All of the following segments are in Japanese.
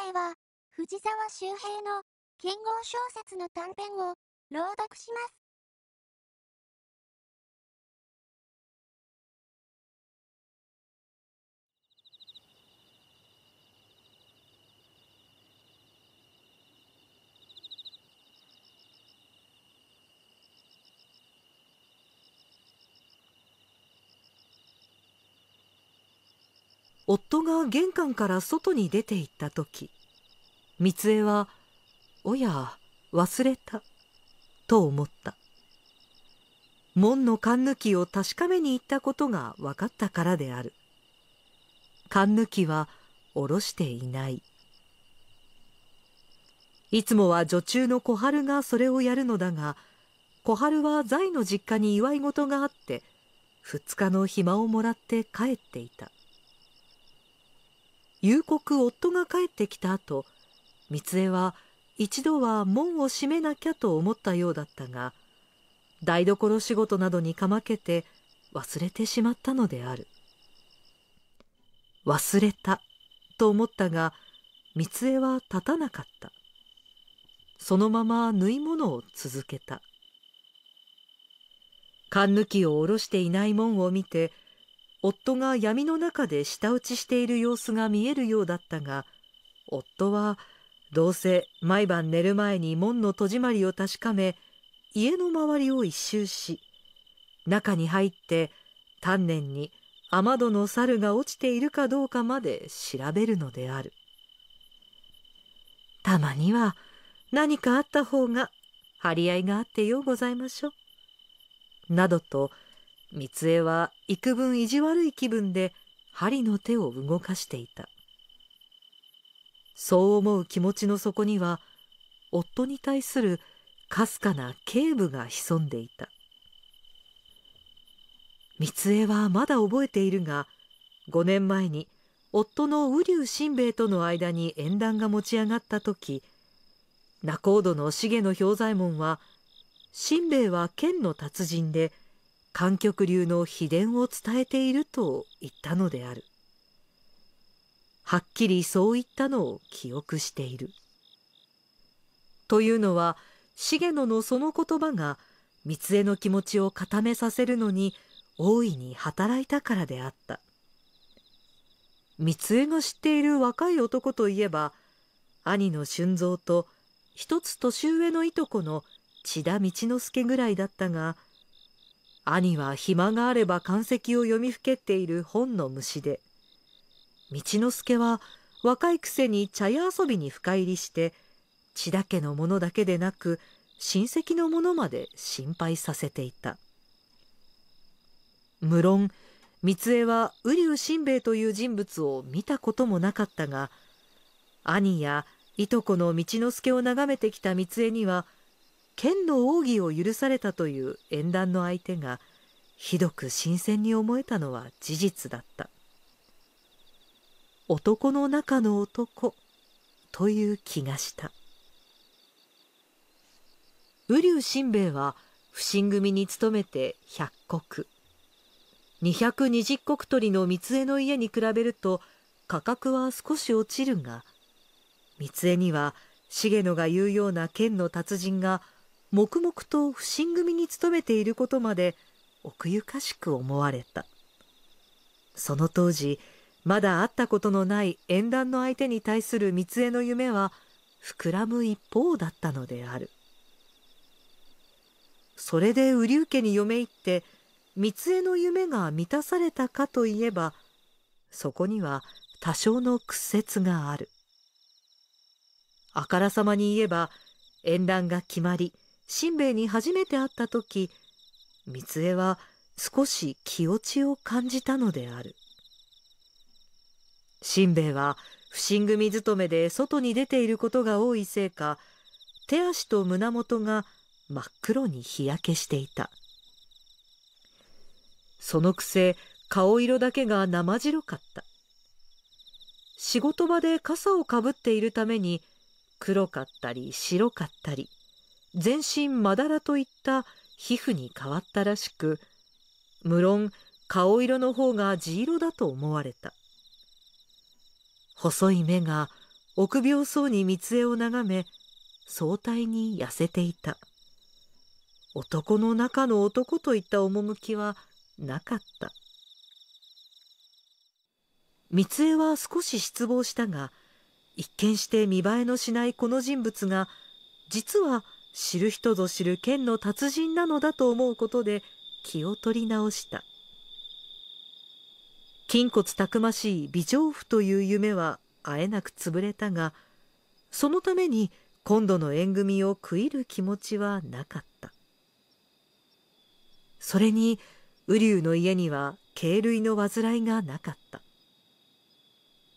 回は、藤沢周平の剣豪小説の短編を朗読します。夫が玄関から外に出て行った時三枝は「おや忘れた」と思った門のん抜きを確かめに行ったことが分かったからであるん抜きは下ろしていないいつもは女中の小春がそれをやるのだが小春は在の実家に祝い事があって2日の暇をもらって帰っていた夕刻夫が帰ってきた後三江は一度は門を閉めなきゃと思ったようだったが台所仕事などにかまけて忘れてしまったのである忘れたと思ったが三江は立たなかったそのまま縫い物を続けた勘抜きを下ろしていない門を見て夫が闇の中で舌打ちしている様子が見えるようだったが夫はどうせ毎晩寝る前に門の戸締まりを確かめ家の周りを一周し中に入って丹念に雨戸の猿が落ちているかどうかまで調べるのであるたまには何かあった方が張り合いがあってようございましょうなどと三重は幾分意地悪い気分で針の手を動かしていたそう思う気持ちの底には夫に対するかすかな警部が潜んでいた三重はまだ覚えているが5年前に夫の瓜生新兵衛との間に縁談が持ち上がった時仲人の重野兵左衛門は新兵衛は剣の達人で「観客流の秘伝を伝えていると言ったのであるはっきりそう言ったのを記憶しているというのは重野のその言葉が三江の気持ちを固めさせるのに大いに働いたからであった三江の知っている若い男といえば兄の俊蔵と一つ年上のいとこの千田道之助ぐらいだったが兄は暇があれば漢石を読みふけっている本の虫で道之助は若いくせに茶屋遊びに深入りして千田家のものだけでなく親戚のものまで心配させていた無論三江は瓜生新兵衛という人物を見たこともなかったが兄やいとこの道之助を眺めてきた三江には剣の奥義を許されたという縁談の相手がひどく新鮮に思えたのは事実だった男の中の男という気がした瓜生新兵衛は不審組に勤めて百石220石取りの三江の家に比べると価格は少し落ちるが三江には重野が言うような剣の達人が黙々と不審組に勤めていることまで奥ゆかしく思われたその当時まだ会ったことのない縁談の相手に対する三重の夢は膨らむ一方だったのであるそれで瓜生家に嫁いって三重の夢が満たされたかといえばそこには多少の屈折があるあからさまに言えば縁談が決まりしんべヱに初めて会った時三江は少し気落ちを感じたのであるしんべヱは不審組勤めで外に出ていることが多いせいか手足と胸元が真っ黒に日焼けしていたそのくせ顔色だけが生白かった仕事場で傘をかぶっているために黒かったり白かったり全身まだらといった皮膚に変わったらしく無論顔色の方が地色だと思われた細い目が臆病そうに三つを眺め早退に痩せていた男の中の男といった趣はなかった三江は少し失望したが一見して見栄えのしないこの人物が実は知る人ぞ知る剣の達人なのだと思うことで気を取り直した筋骨たくましい美丈夫という夢はあえなく潰れたがそのために今度の縁組を食いる気持ちはなかったそれに瓜生の家には敬類の患いがなかった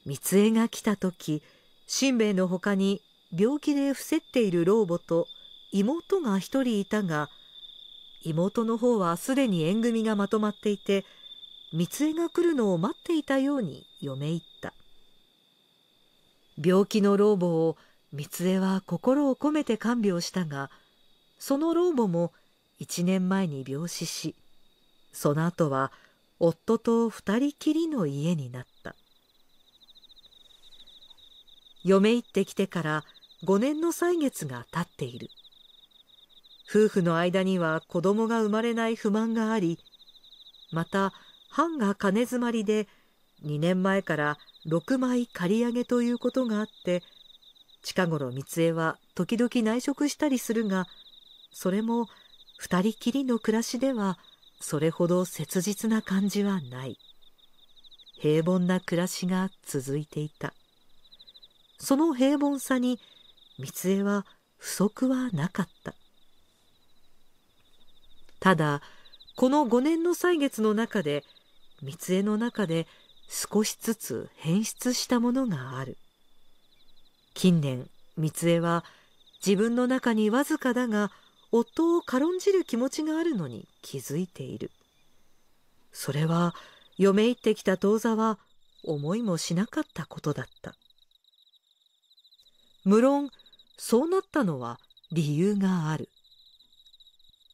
三重が来た時しんべヱのほかに病気で伏せっている老母と妹が一人いたが妹の方はすでに縁組がまとまっていて光恵が来るのを待っていたように嫁いった病気の老母を光恵は心を込めて看病したがその老母も1年前に病死しその後は夫と二人きりの家になった嫁入ってきてから5年の歳月が経っている夫婦の間には子供が生まれない不満があり、また、藩が金詰まりで、2年前から6枚借り上げということがあって、近頃三江は時々内職したりするが、それも二人きりの暮らしでは、それほど切実な感じはない。平凡な暮らしが続いていた。その平凡さに、三江は不足はなかった。ただこの5年の歳月の中で三枝の中で少しずつ変質したものがある近年三枝は自分の中にわずかだが夫を軽んじる気持ちがあるのに気づいているそれは嫁入ってきた当座は思いもしなかったことだった無論そうなったのは理由がある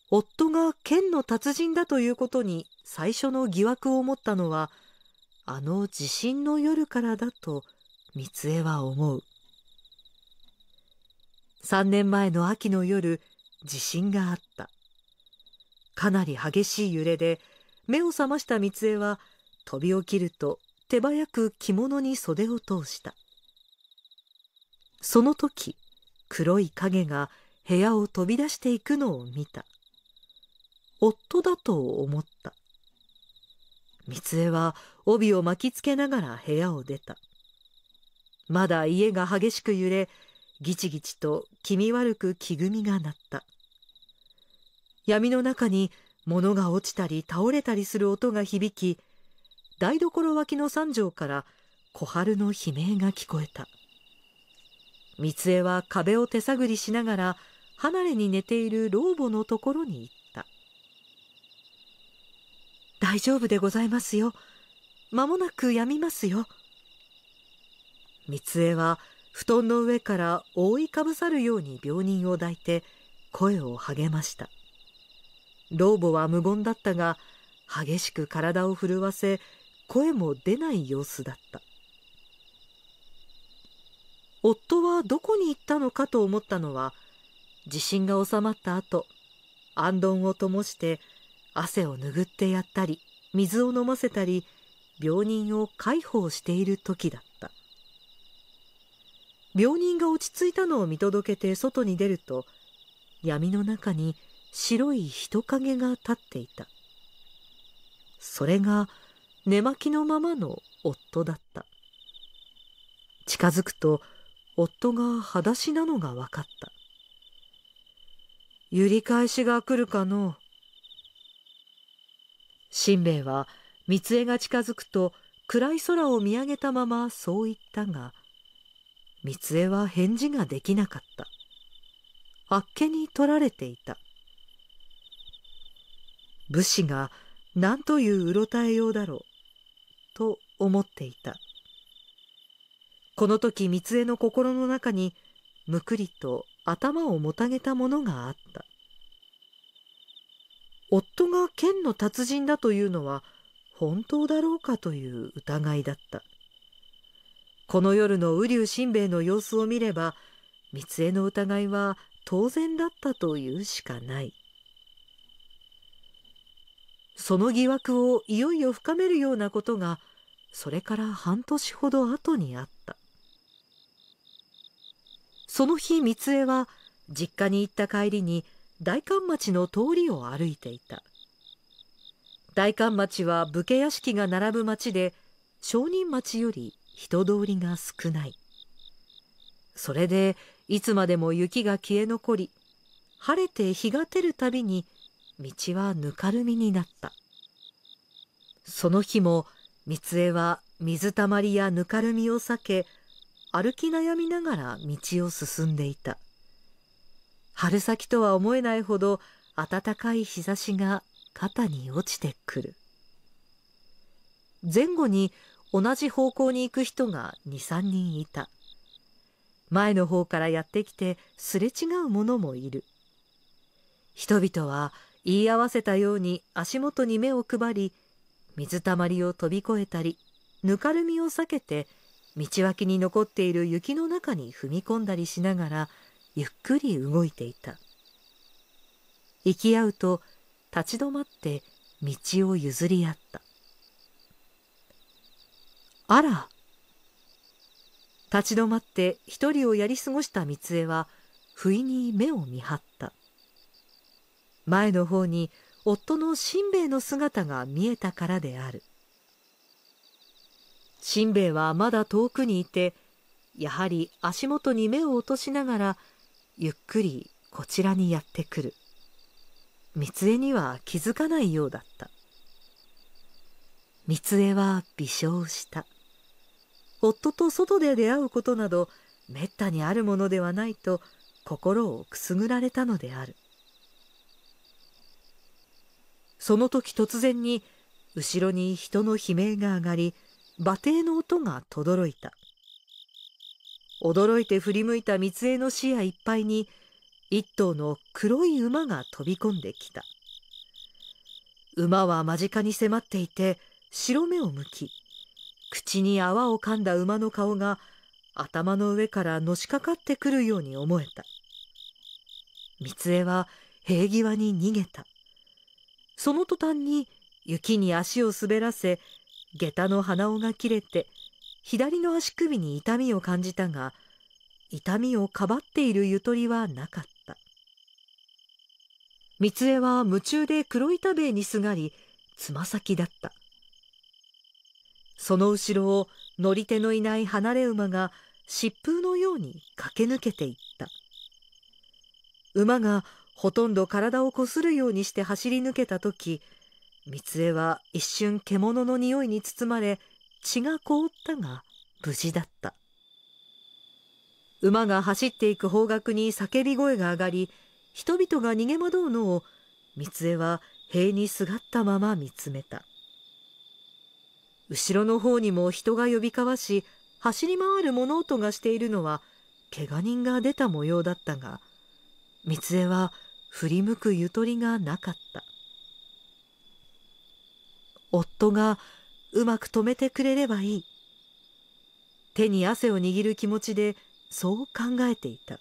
夫が剣の達人だということに最初の疑惑を持ったのはあの地震の夜からだと三江は思う3年前の秋の夜地震があったかなり激しい揺れで目を覚ました三江は飛び起きると手早く着物に袖を通したその時黒い影が部屋を飛び出していくのを見た夫だと思った三江は帯を巻きつけながら部屋を出たまだ家が激しく揺れギチギチと気味悪く木組みが鳴った闇の中に物が落ちたり倒れたりする音が響き台所脇の三畳から小春の悲鳴が聞こえた三江は壁を手探りしながら離れに寝ている老母のところに行った大丈夫でございますよ間もなくやみますよ三江は布団の上から覆いかぶさるように病人を抱いて声を励ました老母は無言だったが激しく体を震わせ声も出ない様子だった夫はどこに行ったのかと思ったのは地震が収まった後安頓を灯して汗を拭ってやったり水を飲ませたり病人を介抱している時だった病人が落ち着いたのを見届けて外に出ると闇の中に白い人影が立っていたそれが寝巻きのままの夫だった近づくと夫が裸足なのが分かった「揺り返しが来るかのう」新兵衛は三江が近づくと暗い空を見上げたままそう言ったが三江は返事ができなかったあっけに取られていた武士が何といううろたえようだろうと思っていたこの時三江の心の中にむくりと頭をもたげたものがあった夫が剣の達人だというのは本当だろうかという疑いだったこの夜の瓜生新兵衛の様子を見れば三江の疑いは当然だったというしかないその疑惑をいよいよ深めるようなことがそれから半年ほど後にあったその日三江は実家に行った帰りに代官町の通りを歩いていた代官町は武家屋敷が並ぶ町で商人町より人通りが少ないそれでいつまでも雪が消え残り晴れて日が照るたびに道はぬかるみになったその日も三江は水たまりやぬかるみを避け歩き悩みながら道を進んでいた春先とは思えないほど暖かい日差しが肩に落ちてくる前後に同じ方向に行く人が23人いた前の方からやってきてすれ違う者もいる人々は言い合わせたように足元に目を配り水たまりを飛び越えたりぬかるみを避けて道脇に残っている雪の中に踏み込んだりしながらゆっくり動いていた行き合うと立ち止まって道を譲り合ったあら立ち止まって一人をやり過ごした三枝は不意に目を見張った前の方に夫のしんべヱの姿が見えたからであるしんべヱはまだ遠くにいてやはり足元に目を落としながらゆっくりこちらにやってくる三江には気づかないようだった三江は微笑した夫と外で出会うことなどめったにあるものではないと心をくすぐられたのであるその時突然に後ろに人の悲鳴が上がり馬蹄の音がとどろいた驚いて振り向いた三重の視野いっぱいに一頭の黒い馬が飛び込んできた馬は間近に迫っていて白目を向き口に泡をかんだ馬の顔が頭の上からのしかかってくるように思えた三重は平際に逃げたその途端に雪に足を滑らせ下駄の鼻緒が切れて左の足首に痛みを感じたが痛みをかばっているゆとりはなかった三江は夢中で黒板塀にすがりつま先だったその後ろを乗り手のいない離れ馬が疾風のように駆け抜けていった馬がほとんど体をこするようにして走り抜けた時三江は一瞬獣の匂いに包まれ血が凍ったが無事だった馬が走っていく方角に叫び声が上がり人々が逃げ惑うのを三江は塀にすがったまま見つめた後ろの方にも人が呼び交わし走り回る物音がしているのは怪我人が出た模様だったが三江は振り向くゆとりがなかった夫がうまく止めてくれればいい手に汗を握る気持ちでそう考えていた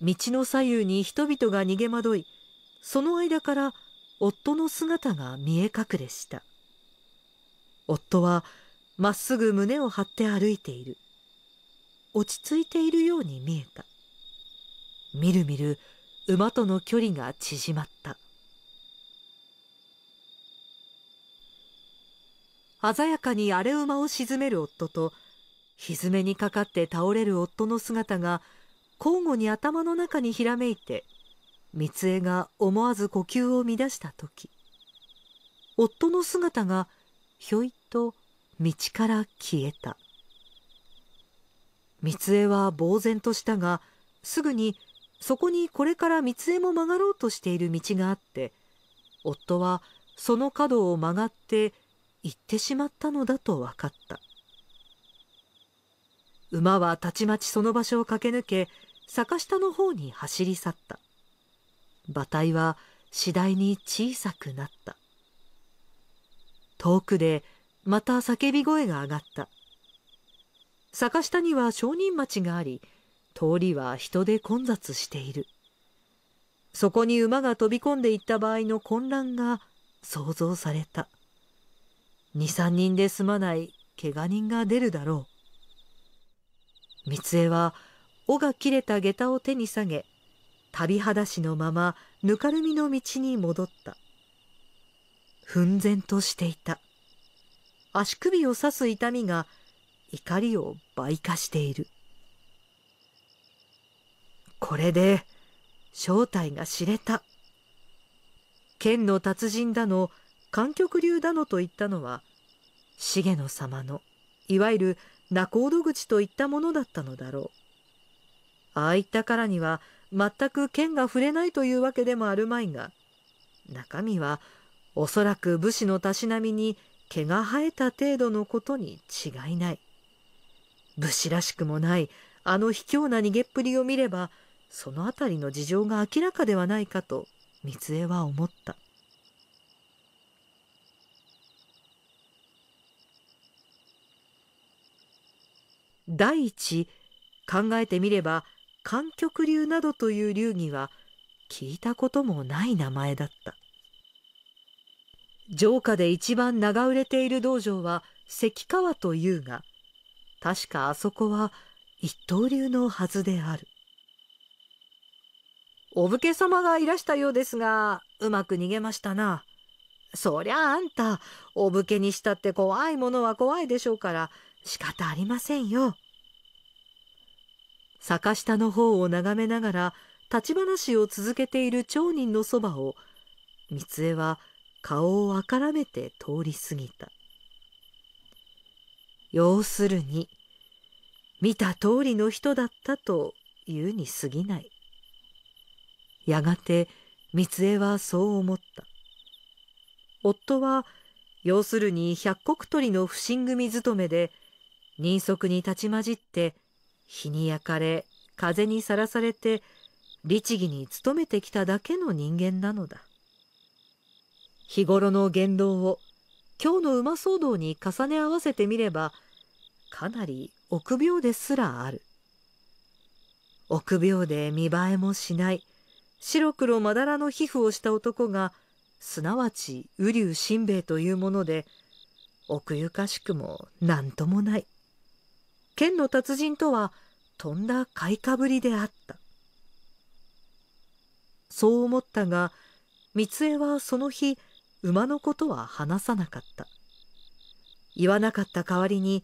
道の左右に人々が逃げ惑いその間から夫の姿が見え隠れした夫はまっすぐ胸を張って歩いている落ち着いているように見えたみるみる馬との距離が縮まった鮮やかに荒れ馬を沈める夫とひめにかかって倒れる夫の姿が交互に頭の中にひらめいて三重が思わず呼吸を乱した時夫の姿がひょいと道から消えた三重は呆然としたがすぐにそこにこれから三重も曲がろうとしている道があって夫はその角を曲がって行ってしまったのだと分かった馬はたちまちその場所を駆け抜け坂下の方に走り去った馬体は次第に小さくなった遠くでまた叫び声が上がった坂下には商人町があり通りは人で混雑しているそこに馬が飛び込んでいった場合の混乱が想像された。二三人で済まない怪我人が出るだろう三枝は尾が切れた下駄を手に下げ旅裸足のままぬかるみの道に戻った奮然としていた足首を刺す痛みが怒りを倍化しているこれで正体が知れた剣の達人だの観客流だのと言ったのは重野様のいわゆる仲人口といったものだったのだろうああいったからには全く剣が触れないというわけでもあるまいが中身はおそらく武士のたしなみに毛が生えた程度のことに違いない武士らしくもないあの卑怯な逃げっぷりを見ればその辺りの事情が明らかではないかと光恵は思った。第一考えてみれば観曲流などという流儀は聞いたこともない名前だった城下で一番長売れている道場は関川というが確かあそこは一刀流のはずであるお武家様がいらしたようですがうまく逃げましたなそりゃあんたお武家にしたって怖いものは怖いでしょうから仕方ありませんよ坂下の方を眺めながら立ち話を続けている町人のそばを三江は顔をあからめて通り過ぎた要するに見た通りの人だったというに過ぎないやがて三江はそう思った夫は要するに百石取りの不審組勤めで人足に立ち混じって日に焼かれ風にさらされて律儀に努めてきただけの人間なのだ日頃の言動を今日の馬騒動に重ね合わせてみればかなり臆病ですらある臆病で見栄えもしない白黒まだらの皮膚をした男がすなわち瓜生新兵衛というもので奥ゆかしくも何ともない剣の達人とはとんだ買いかぶりであったそう思ったが三江はその日馬のことは話さなかった言わなかった代わりに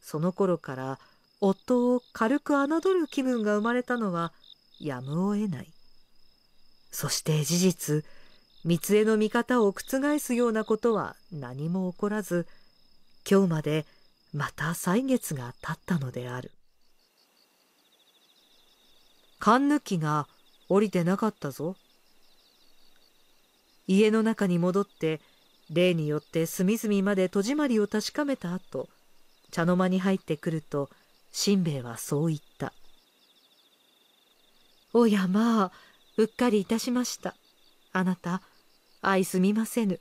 その頃から夫を軽く侮る気分が生まれたのはやむを得ないそして事実三江の見方を覆すようなことは何も起こらず今日までまた歳月が経ったのである勘抜きが降りてなかったぞ家の中に戻って例によって隅々まで戸締まりを確かめた後茶の間に入ってくるとしんべヱはそう言った「おやまあうっかりいたしましたあなた愛すみませぬ」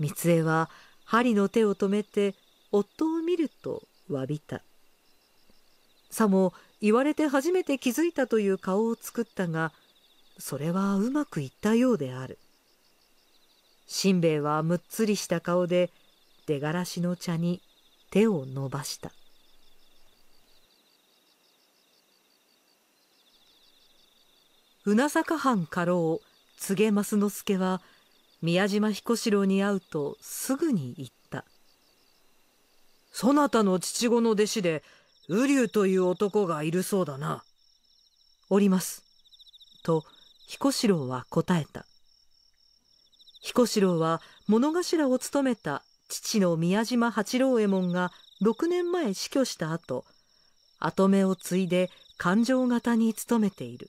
三江は針の手を止めて夫を見るとわびたさも言われて初めて気づいたという顔を作ったがそれはうまくいったようであるしんべヱはむっつりした顔で出がらしの茶に手を伸ばした船坂藩家老柘植益之助は宮島彦四郎に会うとすぐに言った「そなたの父子の弟子で瓜生という男がいるそうだな。おります。と彦四郎は答えた。彦四郎は物頭を務めた父の宮島八郎右衛門が6年前死去した後、跡目を継いで勘定型に勤めている。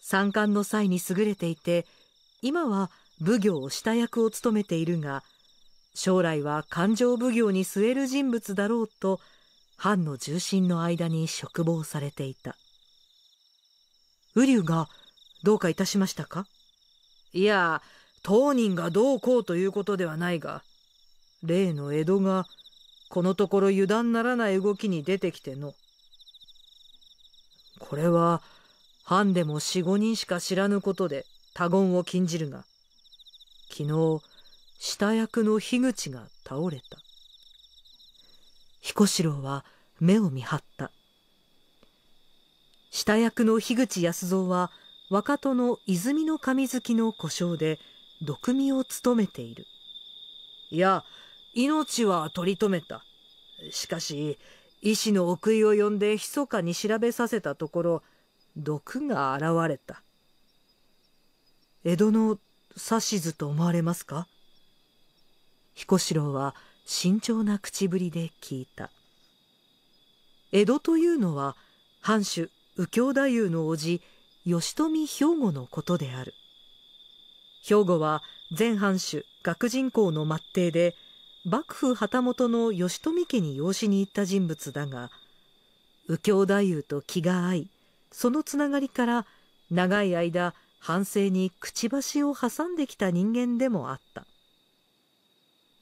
三冠の際に優れていて、今は奉行下役を務めているが、将来は勘定奉行に据える人物だろうと藩の重臣の間に嘱望されていた瓜生がどうかいたしましたかいや当人がどうこうということではないが例の江戸がこのところ油断ならない動きに出てきてのこれは藩でも45人しか知らぬことで他言を禁じるが昨日下役の樋口が倒れた彦四郎は目を見張った下役の樋口康蔵は若戸の泉の神月の故障で毒味を務めているいや命は取り留めたしかし医師の奥井を呼んで密かに調べさせたところ毒が現れた江戸の指図と思われますか彦四郎は慎重な口ぶりで聞いた江戸というのは藩主右京太夫の叔父義富兵庫のことである兵庫は前藩主学人公の末弟で幕府旗本の義富家に養子に行った人物だが右京太夫と気が合いそのつながりから長い間反省にくちばしを挟んできた人間でもあった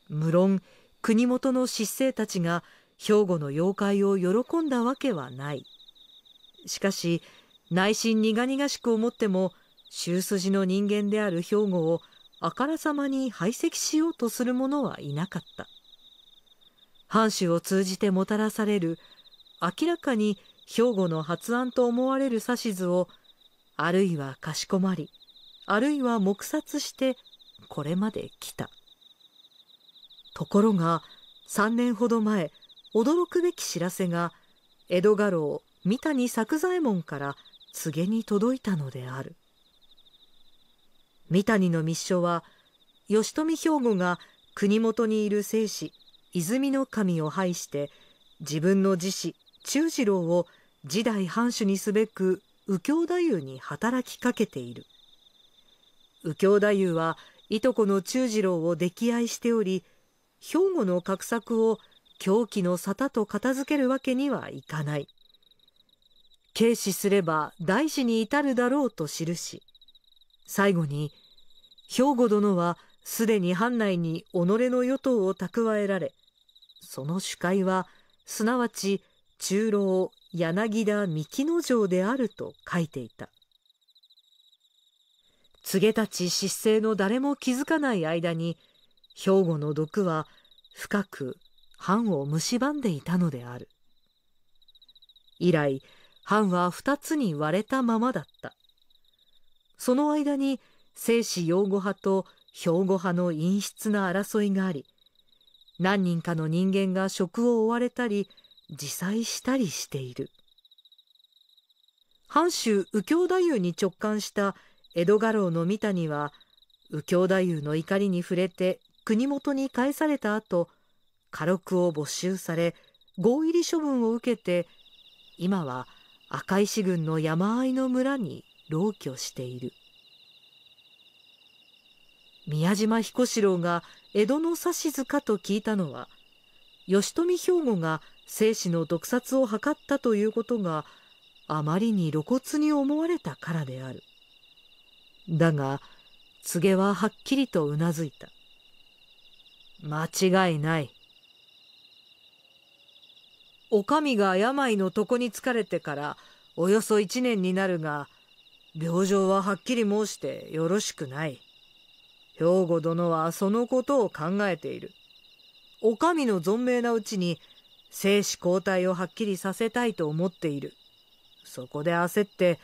無論国元の執政たちが兵庫の妖怪を喜んだわけはないしかし内心苦々しく思っても周筋の人間である兵庫をあからさまに排斥しようとする者はいなかった藩主を通じてもたらされる明らかに兵庫の発案と思われる指図をあるいはかしこまりあるいは黙殺してこれまで来たところが3年ほど前驚くべき知らせが江戸家老三谷作左衛門から告げに届いたのである三谷の密書は義富兵庫が国元にいる聖子泉の神を拝して自分の自子忠次郎を時代藩主にすべく右京太夫に働きかけている右京太夫はいとこの忠次郎を溺愛しており兵庫の画策を狂気の沙汰と片付けるわけにはいかない。軽視すれば大事に至るだろうと記し、最後に、兵庫殿はすでに藩内に己の与党を蓄えられ、その主会は、すなわち中老柳田三木之丞であると書いていた。告げたち失政の誰も気づかない間に、兵庫の毒は深く藩を蝕んでいたのである。以来、藩は二つに割れたままだった。その間に、生死擁護派と兵庫派の陰湿な争いがあり、何人かの人間が職を追われたり、自裁したりしている。藩主右京太夫に直感した江戸家老の三谷は、右京太夫の怒りに触れて国元に返された後家禄を没収され合入り処分を受けて今は赤石郡の山あいの村に老居している宮島彦四郎が江戸の指図かと聞いたのは義富兵庫が生死の毒殺を図ったということがあまりに露骨に思われたからであるだが柘植ははっきりとうなずいた間違いない。お上が病の床に疲れてからおよそ一年になるが、病状ははっきり申してよろしくない。兵庫殿はそのことを考えている。お上の存命なうちに生死交代をはっきりさせたいと思っている。そこで焦って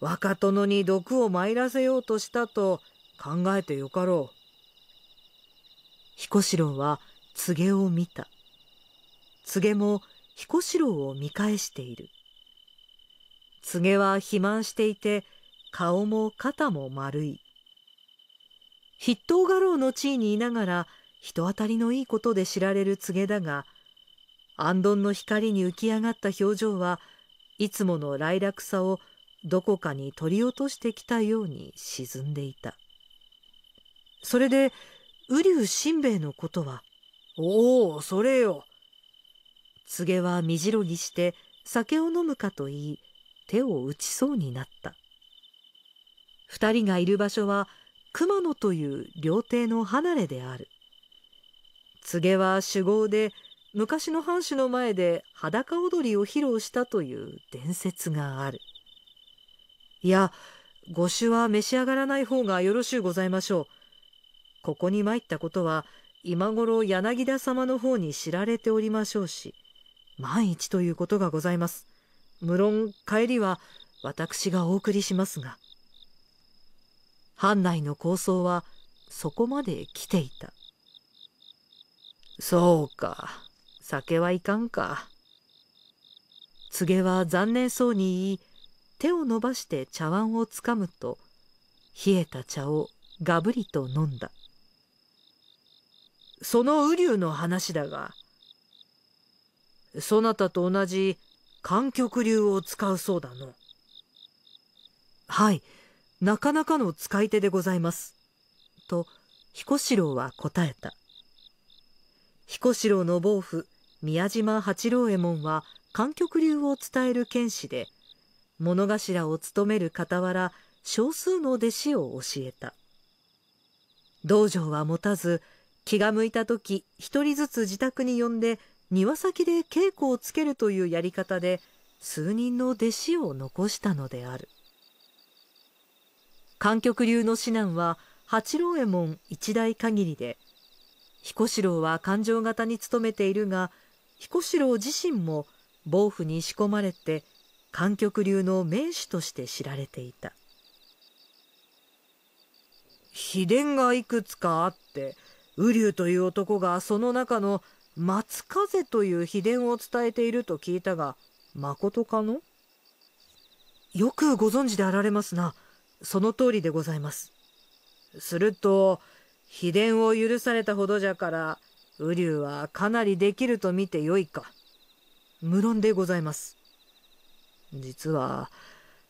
若殿に毒を参らせようとしたと考えてよかろう。彦四郎は柘げを見た告げも彦四郎を見返している柘げは肥満していて顔も肩も丸い筆頭画廊の地位にいながら人当たりのいいことで知られる柘げだが安どの光に浮き上がった表情はいつもの来落さをどこかに取り落としてきたように沈んでいたそれで雨竜しんべヱのことはおおそれよ告げは身白にして酒を飲むかと言い手を打ちそうになった二人がいる場所は熊野という料亭の離れである告げは酒豪で昔の藩主の前で裸踊りを披露したという伝説があるいや御酒は召し上がらない方がよろしゅうございましょうここに参ったことは今頃柳田様の方に知られておりましょうし万一ということがございます無論帰りは私がお送りしますが藩内の構想はそこまで来ていたそうか酒はいかんか柘植は残念そうに言い手を伸ばして茶碗をつかむと冷えた茶をがぶりと飲んだ。その瓜生の話だが、そなたと同じ観曲流を使うそうだの。はい、なかなかの使い手でございます。と、彦四郎は答えた。彦四郎の暴父、宮島八郎右衛門は、観曲流を伝える剣士で、物頭を務める傍ら、少数の弟子を教えた。道場は持たず、気が向いた時一人ずつ自宅に呼んで庭先で稽古をつけるというやり方で数人の弟子を残したのである観曲流の指南は八郎右衛門一代限りで彦四郎は勘定型に勤めているが彦四郎自身も暴府に仕込まれて観曲流の名手として知られていた秘伝がいくつかあって瓜生という男がその中の松風という秘伝を伝えていると聞いたがまことかのよくご存知であられますなその通りでございますすると秘伝を許されたほどじゃから瓜生はかなりできると見てよいか無論でございます実は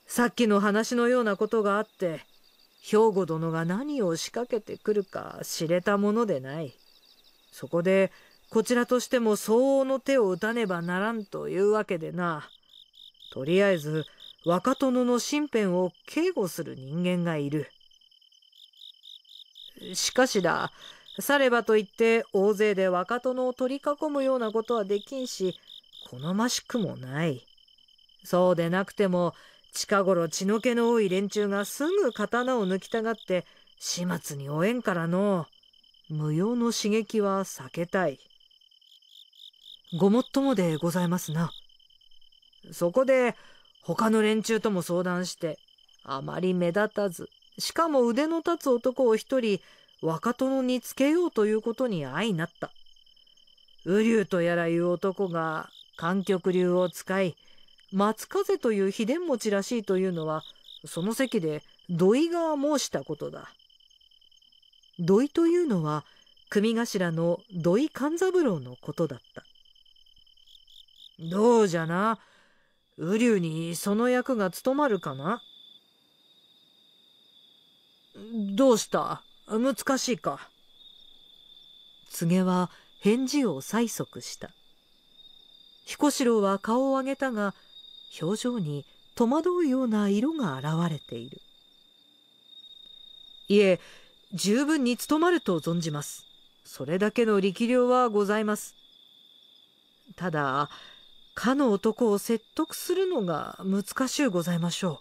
さっきの話のようなことがあって兵庫殿が何を仕掛けてくるか知れたものでない。そこでこちらとしても相応の手を打たねばならんというわけでな。とりあえず若殿の身辺を警護する人間がいる。しかしだ、さればといって大勢で若殿を取り囲むようなことはできんし、好ましくもない。そうでなくても近頃血の気の多い連中がすぐ刀を抜きたがって始末に負えんからの無用の刺激は避けたいごもっともでございますなそこで他の連中とも相談してあまり目立たずしかも腕の立つ男を一人若殿につけようということに相なった瓜生とやらいう男が観曲流を使い松風という秘伝餅らしいというのはその席で土井が申したことだ土井というのは組頭の土井勘三郎のことだったどうじゃな瓜生にその役が務まるかなどうした難しいか告げは返事を催促した彦四郎は顔を上げたが表情に戸惑うような色が現れているいえ十分に務まると存じますそれだけの力量はございますただかの男を説得するのが難しゅうございましょ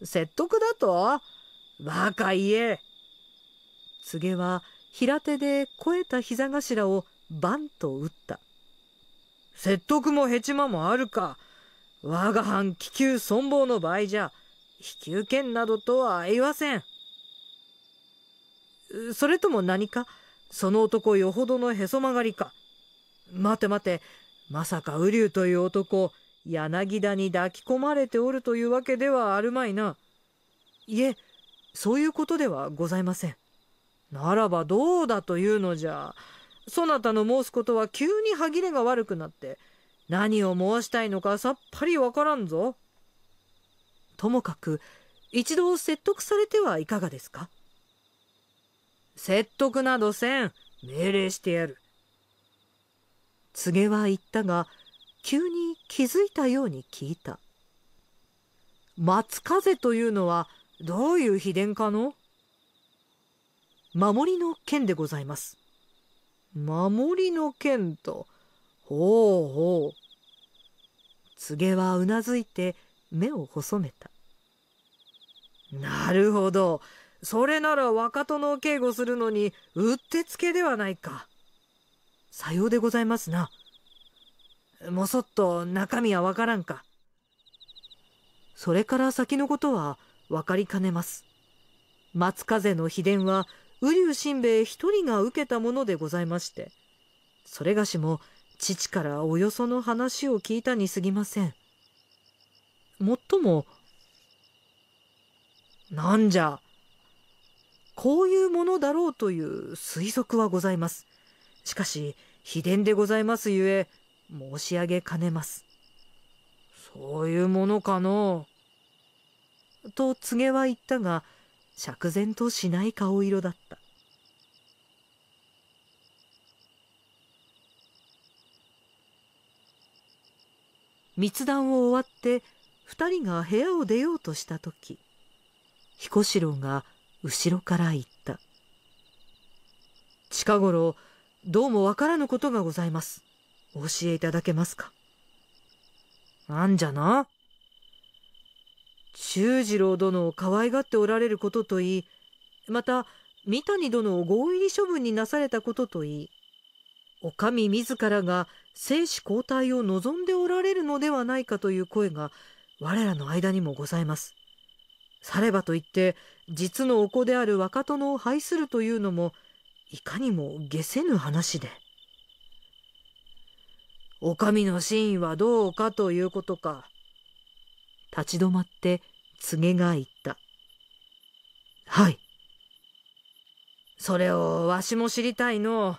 う説得だとバカ言え告げは平手で肥えた膝頭をバンと打った説得もヘチマもあるか我が藩気球存亡の場合じゃ飛球剣などとは言ませんそれとも何かその男よほどのへそ曲がりか待て待てまさか瓜生という男柳田に抱き込まれておるというわけではあるまいないえそういうことではございませんならばどうだというのじゃそなたの申すことは急に歯切れが悪くなって何を申したいのかさっぱりわからんぞ。ともかく一度説得されてはいかがですか説得などせん命令してやる。告げは言ったが急に気づいたように聞いた。松風というのはどういう秘伝かの守りの剣でございます。守りの剣と。ほうほう。柘植はうなずいて目を細めたなるほどそれなら若殿を警護するのにうってつけではないかさようでございますなもそっと中身はわからんかそれから先のことは分かりかねます松風の秘伝は瓜生新兵衛一人が受けたものでございましてそれがしも父からおよその話を聞いたにすぎません。もっとも、なんじゃ、こういうものだろうという推測はございます。しかし、秘伝でございますゆえ、申し上げかねます。そういうものかのと告げは言ったが、釈然としない顔色だった。密談を終わって2人が部屋を出ようとした時彦四郎が後ろから言った「近頃どうもわからぬことがございます。お教えいただけますか」なんじゃな忠次郎殿を可愛がっておられることといい、また三谷殿を合入処分になされたことといい、お上自らが生死交代を望んでおられるのではないかという声が我らの間にもございます。さればといって実のお子である若殿を拝するというのもいかにも下せぬ話で。お上の真意はどうかということか。立ち止まって告げが言った。はい。それをわしも知りたいの。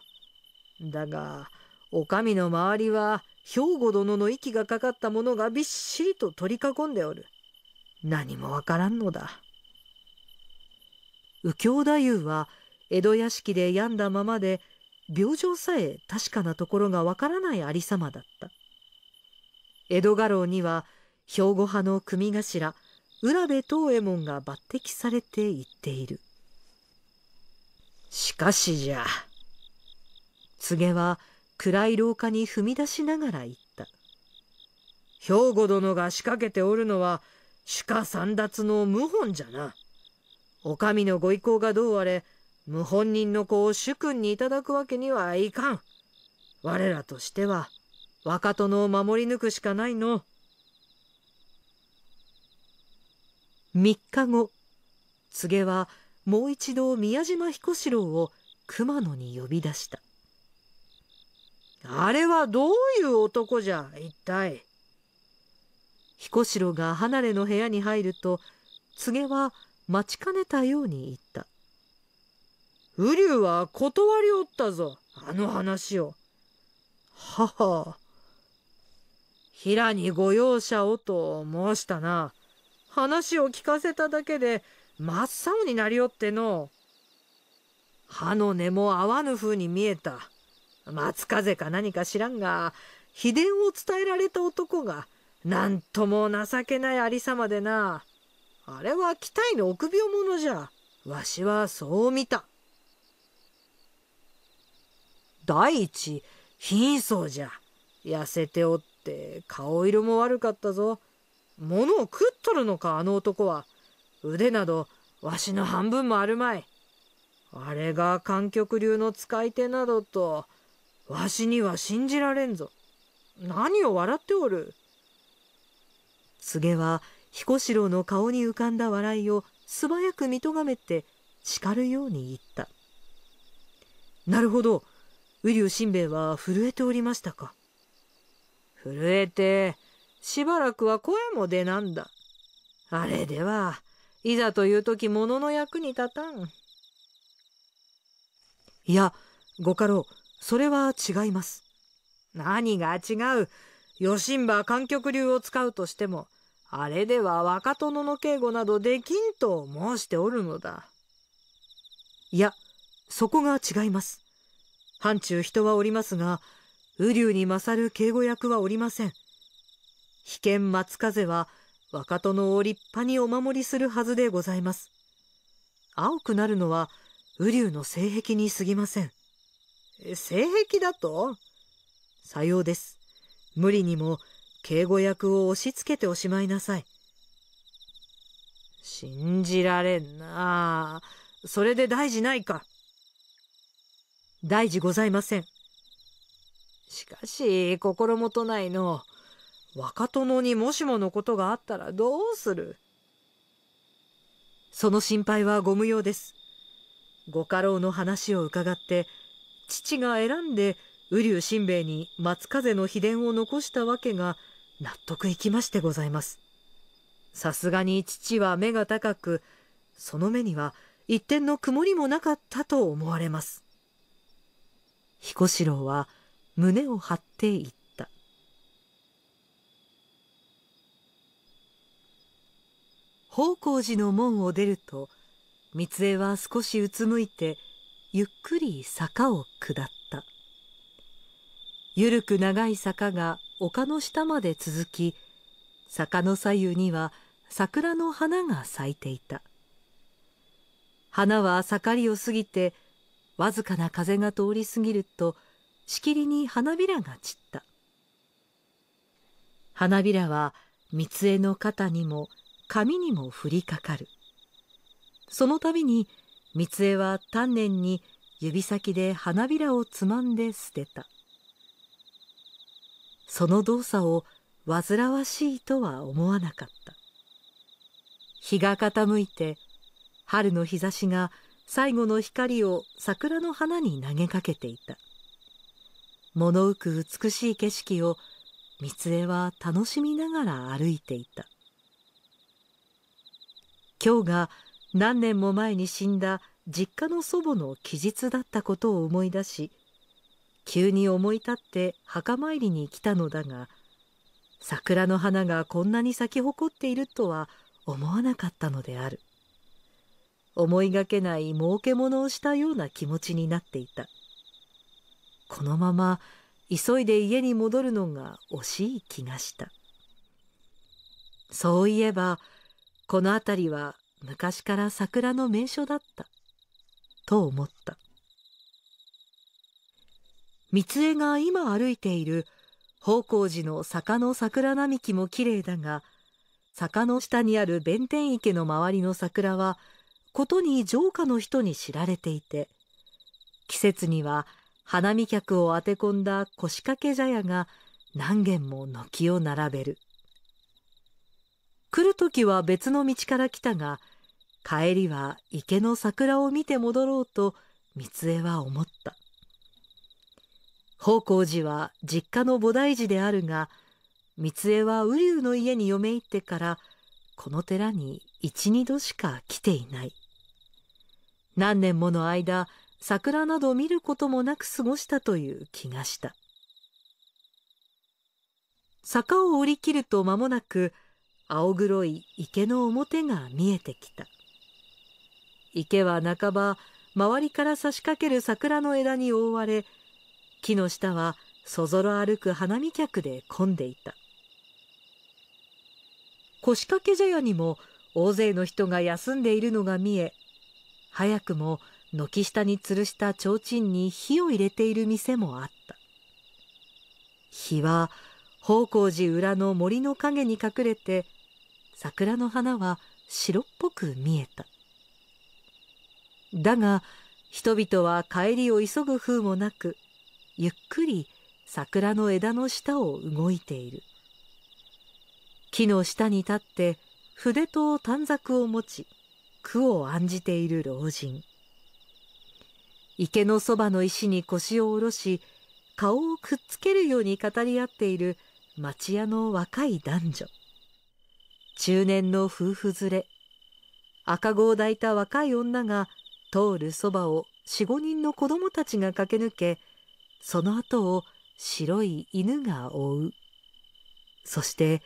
だが、お上の周りは兵庫殿の息がかかったものがびっしりと取り囲んでおる。何もわからんのだ。右京太夫は江戸屋敷で病んだままで病状さえ確かなところがわからないありさまだった。江戸家老には兵庫派の組頭浦部藤右衛門が抜擢されていっている。しかしじゃ。柘は暗い廊下に踏み出しながら言った兵庫殿が仕掛けておるのは主家三奪の謀反じゃなお上のご意向がどうあれ謀反人の子を主君にいただくわけにはいかん我らとしては若殿を守り抜くしかないの3日後柘植はもう一度宮島彦四郎を熊野に呼び出した。あれはどういう男じゃ一体彦城が離れの部屋に入ると告げは待ちかねたように言った「瓜生は断りおったぞあの話を」はは平にご容赦をと申したな話を聞かせただけで真っ青になりおっての歯の根も合わぬ風に見えた。松風か何か知らんが、秘伝を伝えられた男が、何とも情けないありさまでな。あれは期待の臆病者じゃ。わしはそう見た。第一、貧相じゃ。痩せておって、顔色も悪かったぞ。物を食っとるのか、あの男は。腕など、わしの半分もあるまい。あれが観客流の使い手などと、わしには信じられんぞ。何を笑っておる。柘は彦四郎の顔に浮かんだ笑いを素早く見とがめて叱るように言った。なるほど。瓜生しんべは震えておりましたか。震えて、しばらくは声も出なんだ。あれでは、いざという時ものの役に立たん。いや、ご家老。それは違います。何が違う吉しん観曲流を使うとしても、あれでは若殿の警護などできんと申しておるのだ。いや、そこが違います。範疇人はおりますが、雨竜に勝る警護役はおりません。被験松風は若殿を立派にお守りするはずでございます。青くなるのは雨竜の性癖に過ぎません。性癖だとさようです。無理にも敬語役を押し付けておしまいなさい。信じられんなそれで大事ないか。大事ございません。しかし、心もとないの。若殿にもしものことがあったらどうするその心配はご無用です。ご家老の話を伺って、父が選んで瓜生新兵衛に松風の秘伝を残したわけが納得いきましてございます。さすがに父は目が高く、その目には一点の曇りもなかったと思われます。彦四郎は胸を張って言った。宝光寺の門を出ると、三江は少しうつむいて、ゆっくり坂を下ったゆるく長い坂が丘の下まで続き坂の左右には桜の花が咲いていた花は盛りを過ぎてわずかな風が通り過ぎるとしきりに花びらが散った花びらは三つの肩にも髪にも降りかかるその度に三江は丹念に指先で花びらをつまんで捨てたその動作を煩わしいとは思わなかった日が傾いて春の日差しが最後の光を桜の花に投げかけていた物浮く美しい景色を三江は楽しみながら歩いていた今日が何年も前に死んだ実家の祖母の記述だったことを思い出し急に思い立って墓参りに来たのだが桜の花がこんなに咲き誇っているとは思わなかったのである思いがけない儲け物をしたような気持ちになっていたこのまま急いで家に戻るのが惜しい気がしたそういえばこの辺りは昔から桜の名所だったと思った三江が今歩いている宝光寺の坂の桜並木もきれいだが坂の下にある弁天池の周りの桜はことに城下の人に知られていて季節には花見客を当て込んだ腰掛け茶屋が何軒も軒を並べる来る時は別の道から来たが帰りは池の桜を見て戻ろうと三枝は思った宝光寺は実家の菩提寺であるが三枝は瓜生の家に嫁いってからこの寺に一二度しか来ていない何年もの間桜など見ることもなく過ごしたという気がした坂を降りきると間もなく青黒い池の表が見えてきた。池は半ば周りから差し掛ける桜の枝に覆われ木の下はそぞろ歩く花見客で混んでいた腰掛け茶屋にも大勢の人が休んでいるのが見え早くも軒下に吊るした提灯に火を入れている店もあった火は宝光寺裏の森の陰に隠れて桜の花は白っぽく見えただが人々は帰りを急ぐ風もなくゆっくり桜の枝の下を動いている木の下に立って筆と短冊を持ち句を案じている老人池のそばの石に腰を下ろし顔をくっつけるように語り合っている町屋の若い男女中年の夫婦連れ赤子を抱いた若い女が通るそばを四五人の子供たちが駆け抜けその後を白い犬が追うそして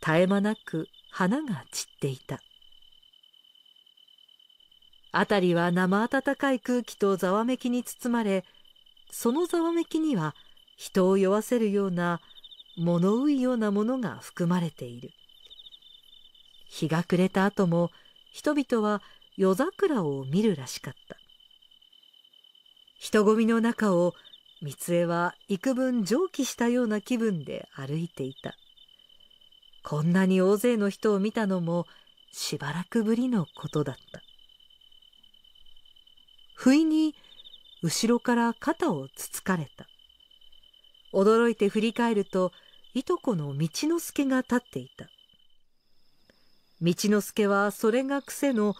絶え間なく花が散っていた辺りは生暖かい空気とざわめきに包まれそのざわめきには人を酔わせるような物憂いようなものが含まれている日が暮れた後も人々は夜桜を見るらしかった人混みの中を三江は幾分蒸気したような気分で歩いていたこんなに大勢の人を見たのもしばらくぶりのことだった不意に後ろから肩をつつかれた驚いて振り返るといとこの道之助が立っていた道之助はそれが癖の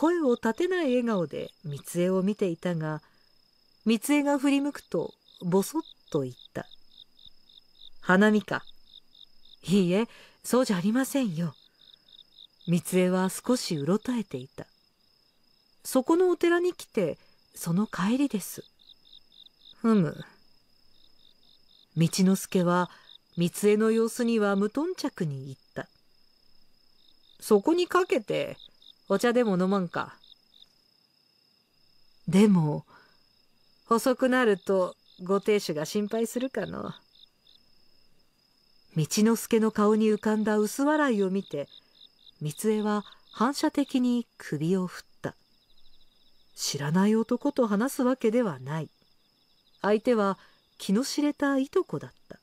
声を立てない笑顔で三江を見ていたが三江が振り向くとぼそっと言った「花見か」「いいえそうじゃありませんよ」三江は少しうろたえていた「そこのお寺に来てその帰りです」「ふむ」道之助は三江の様子には無頓着に言った「そこにかけてお茶でも飲まんか。でも、細くなるとご亭主が心配するかの。道之助の顔に浮かんだ薄笑いを見て、三江は反射的に首を振った。知らない男と話すわけではない。相手は気の知れたいとこだった。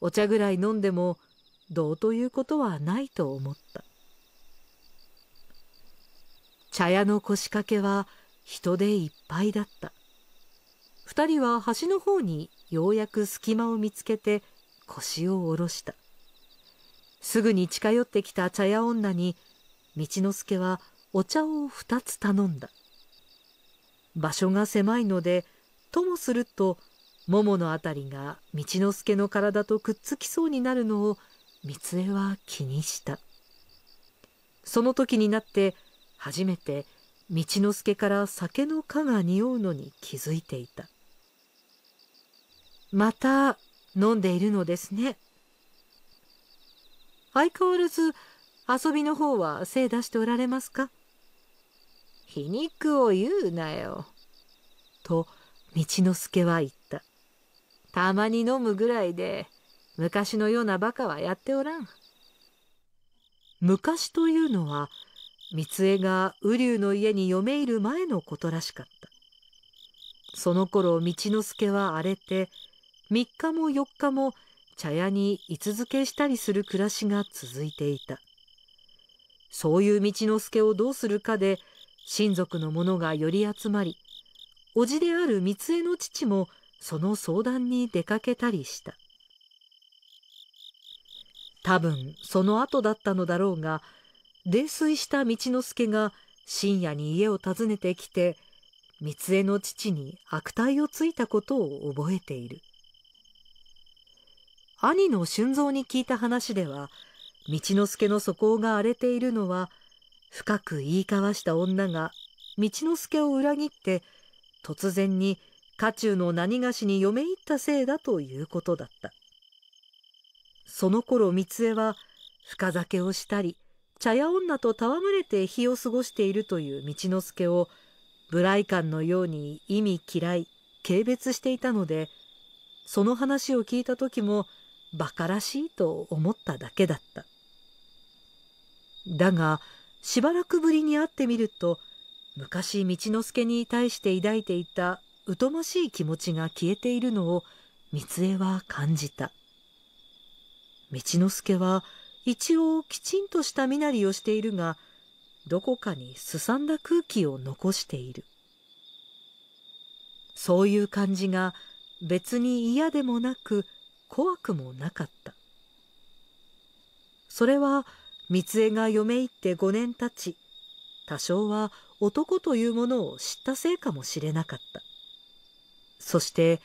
お茶ぐらい飲んでもどうということはないと思った。茶屋の腰掛けは人でいっぱいだった2人は端の方にようやく隙間を見つけて腰を下ろしたすぐに近寄ってきた茶屋女に道之助はお茶を2つ頼んだ場所が狭いのでともするともものあたりが道之助の体とくっつきそうになるのを三枝は気にしたその時になって初めて道之助から酒の蚊が匂うのに気づいていたまた飲んでいるのですね相変わらず遊びの方は精出しておられますか皮肉を言うなよ。と道之助は言った。たまに飲むぐらいで昔のようなバカはやっておらん。昔というのは三重が瓜生の家に嫁いる前のことらしかったその頃道之助は荒れて3日も4日も茶屋に居続けしたりする暮らしが続いていたそういう道之助をどうするかで親族の者が寄り集まり叔父である三重の父もその相談に出かけたりした多分その後だったのだろうが泥酔した道之助が深夜に家を訪ねてきて三江の父に悪態をついたことを覚えている兄の俊蔵に聞いた話では道之助の素行が荒れているのは深く言い交わした女が道之助を裏切って突然に家中の何がしに嫁入ったせいだということだったその頃三江は深酒をしたり茶屋女と戯れて日を過ごしているという道之助を無頼感のように意味嫌い軽蔑していたのでその話を聞いた時も馬鹿らしいと思っただけだっただがしばらくぶりに会ってみると昔道之助に対して抱いていた疎ましい気持ちが消えているのを三江は感じた。道之助は一応きちんとした身なりをしているが、どこかにすさんだ空気を残している。そういう感じが別に嫌でもなく怖くもなかった。それは三重が嫁入って5年経ち、多少は男というものを知ったせいかもしれなかった。そして、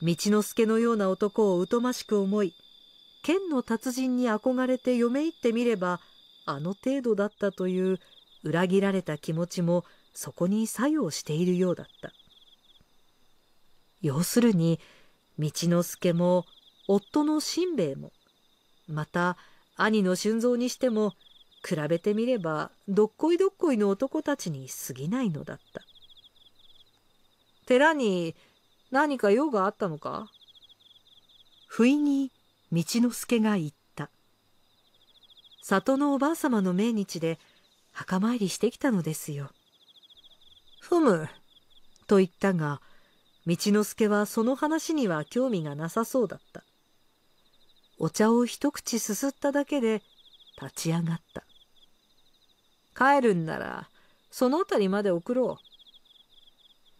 道之助のような男を疎ましく思い、剣の達人に憧れて嫁いってみればあの程度だったという裏切られた気持ちもそこに作用しているようだった要するに道之助も夫の新兵衛もまた兄の俊蔵にしても比べてみればどっこいどっこいの男たちに過ぎないのだった寺に何か用があったのか不意に道之助が言った里のおばあ様の命日で墓参りしてきたのですよ。ふむと言ったが道之助はその話には興味がなさそうだったお茶を一口すすっただけで立ち上がった帰るんならその辺りまで送ろ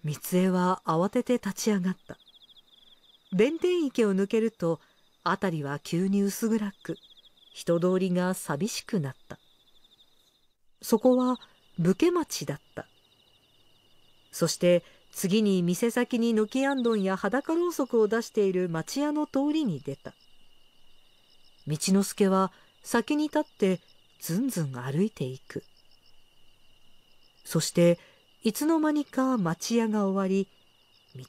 う三江は慌てて立ち上がった弁天池を抜けると辺りは急に薄暗く人通りが寂しくなったそこは武家町だったそして次に店先に軒あんどんや裸ろうそくを出している町屋の通りに出た道之助は先に立ってずんずん歩いていくそしていつの間にか町屋が終わり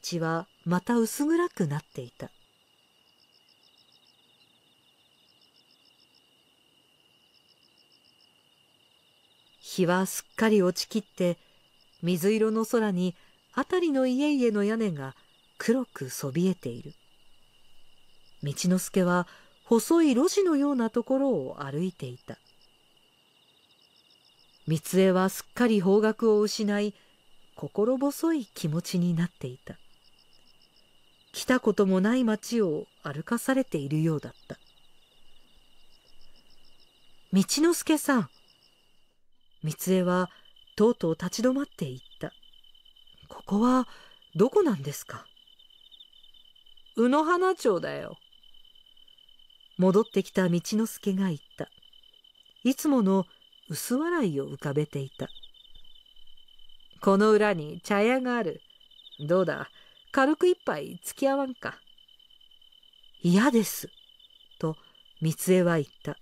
道はまた薄暗くなっていた。日はすっかり落ちきって水色の空に辺りの家々の屋根が黒くそびえている道之助は細い路地のようなところを歩いていた三江はすっかり方角を失い心細い気持ちになっていた来たこともない町を歩かされているようだった道之助さん三江はとうとう立ち止まっていったここはどこなんですか宇野花町だよ戻ってきた道之助が言ったいつもの薄笑いを浮かべていたこの裏に茶屋があるどうだ軽く一杯付き合わんか嫌ですと三江は言った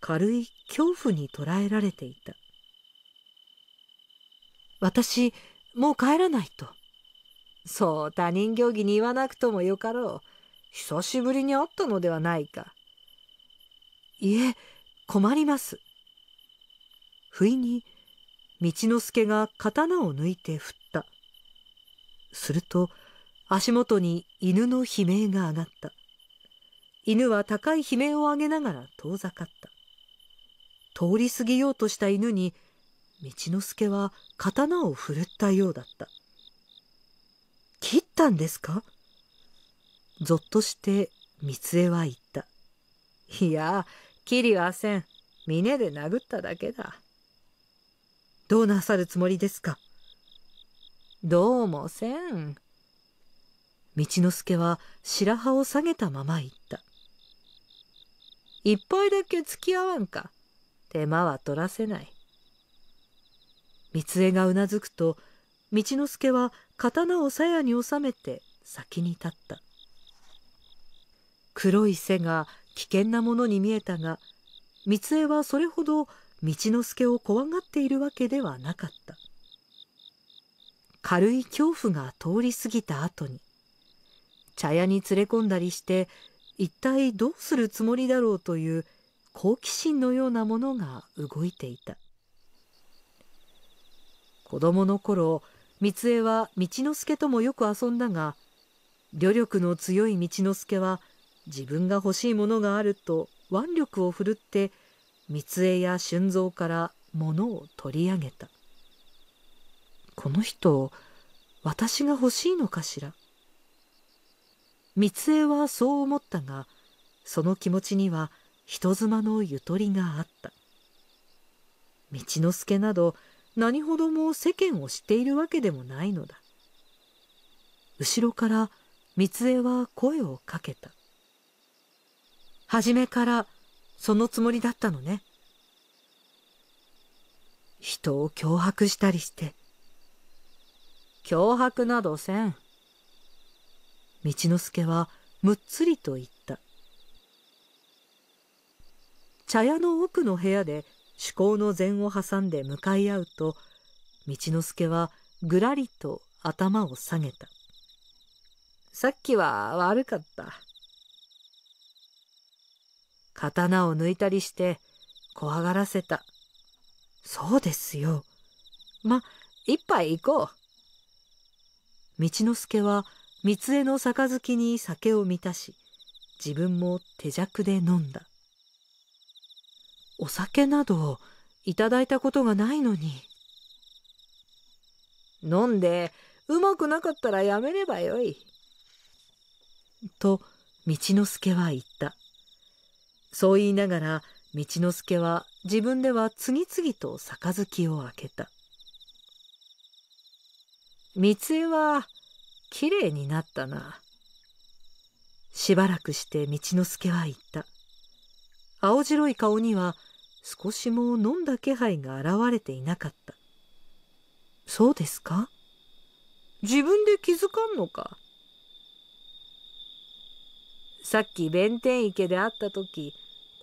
軽い恐怖に捉えられていた私もう帰らないとそう他人行儀に言わなくともよかろう久しぶりに会ったのではないかいえ困ります不意に道之助が刀を抜いて振ったすると足元に犬の悲鳴が上がった犬は高い悲鳴を上げながら遠ざかった通り過ぎようとした犬に道之助は刀を振るったようだった「切ったんですか?」ぞっとして三江は言った「いや切りはせん峰で殴っただけだ」「どうなさるつもりですか?」「どうもせん」道之助は白羽を下げたまま言った「一杯だけ付き合わんか」手間は取らせない。三重がうなずくと道之助は刀を鞘に収めて先に立った黒い背が危険なものに見えたが三重はそれほど道之助を怖がっているわけではなかった軽い恐怖が通り過ぎた後に茶屋に連れ込んだりして一体どうするつもりだろうという好奇心のようなものが動いていた子供の頃三江は道之助ともよく遊んだが旅力の強い道之助は自分が欲しいものがあると腕力を振るって三江や俊蔵から物を取り上げたこの人私が欲しいのかしら三江はそう思ったがその気持ちには人妻のゆとりがあった道之助など何ほども世間を知っているわけでもないのだ後ろから三江は声をかけた初めからそのつもりだったのね人を脅迫したりして脅迫などせん道之助はむっつりと言った茶屋の奥の部屋で趣向の禅を挟んで向かい合うと道之助はぐらりと頭を下げたさっきは悪かった刀を抜いたりして怖がらせたそうですよま一杯行こう道之助は三つ江の杯に酒を満たし自分も手酌で飲んだお酒などいただいたことがないのに飲んでうまくなかったらやめればよい」と道之助は言ったそう言いながら道之助は自分では次々と杯を開けた三枝はきれいになったなしばらくして道之助は言った青白い顔には少しも飲んだ気配が現れていなかった。そうですか自分で気づかんのかさっき弁天池で会った時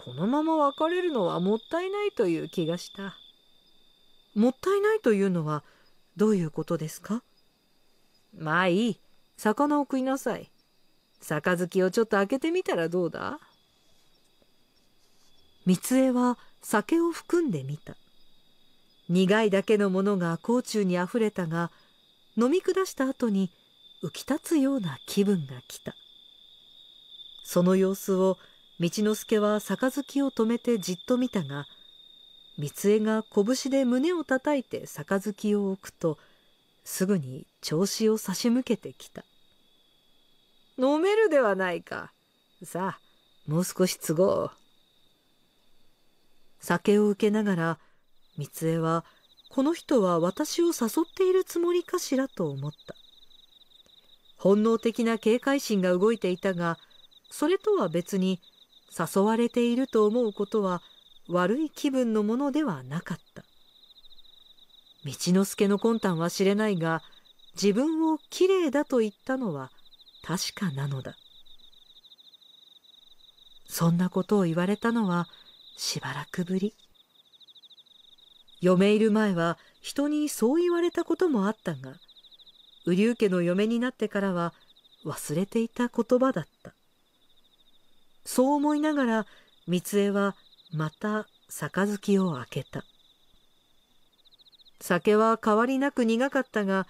このまま別れるのはもったいないという気がした。もったいないというのはどういうことですかまあいい魚を食いなさい杯をちょっと開けてみたらどうだ三重は酒を含んでみた苦いだけのものが甲冑にあふれたが飲み下した後に浮き立つような気分が来たその様子を道之助は杯を止めてじっと見たが三枝が拳で胸をたたいて杯を置くとすぐに調子を差し向けてきた「飲めるではないかさあもう少し継ごう」。酒を受けながら三江はこの人は私を誘っているつもりかしらと思った本能的な警戒心が動いていたがそれとは別に誘われていると思うことは悪い気分のものではなかった道之助の魂胆は知れないが自分をきれいだと言ったのは確かなのだそんなことを言われたのはしばらくぶり嫁いる前は人にそう言われたこともあったが瓜生家の嫁になってからは忘れていた言葉だったそう思いながら三江はまた杯を開けた酒は変わりなく苦かったが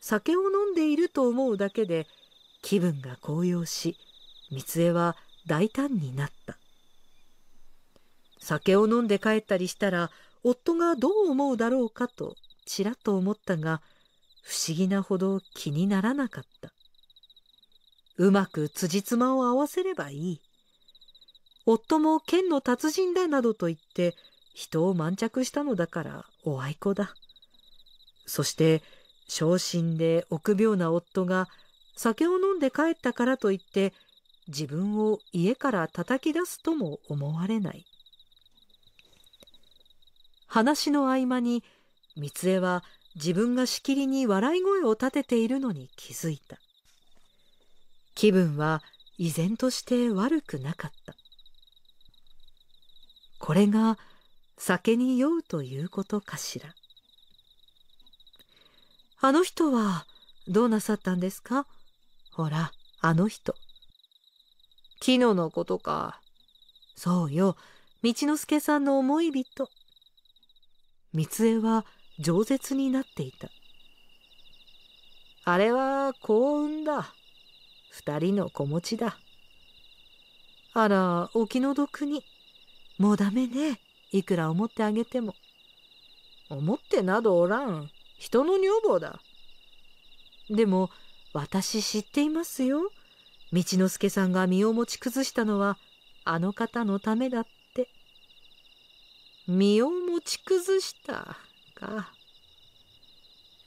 酒を飲んでいると思うだけで気分が高揚し三江は大胆になった酒を飲んで帰ったりしたら夫がどう思うだろうかとちらっと思ったが不思議なほど気にならなかったうまく辻褄を合わせればいい夫も剣の達人だなどと言って人を満着したのだからお愛子だそして昇進で臆病な夫が酒を飲んで帰ったからといって自分を家から叩き出すとも思われない話の合間に三枝は自分がしきりに笑い声を立てているのに気づいた気分は依然として悪くなかったこれが酒に酔うということかしらあの人はどうなさったんですかほらあの人昨日のことかそうよ道之助さんの思い人三枝は饒舌になっていたあれは幸運だ二人の子持ちだあらお気の毒にもうダメねいくら思ってあげても思ってなどおらん人の女房だでも私知っていますよ道之助さんが身を持ち崩したのはあの方のためだって身を持ち崩したか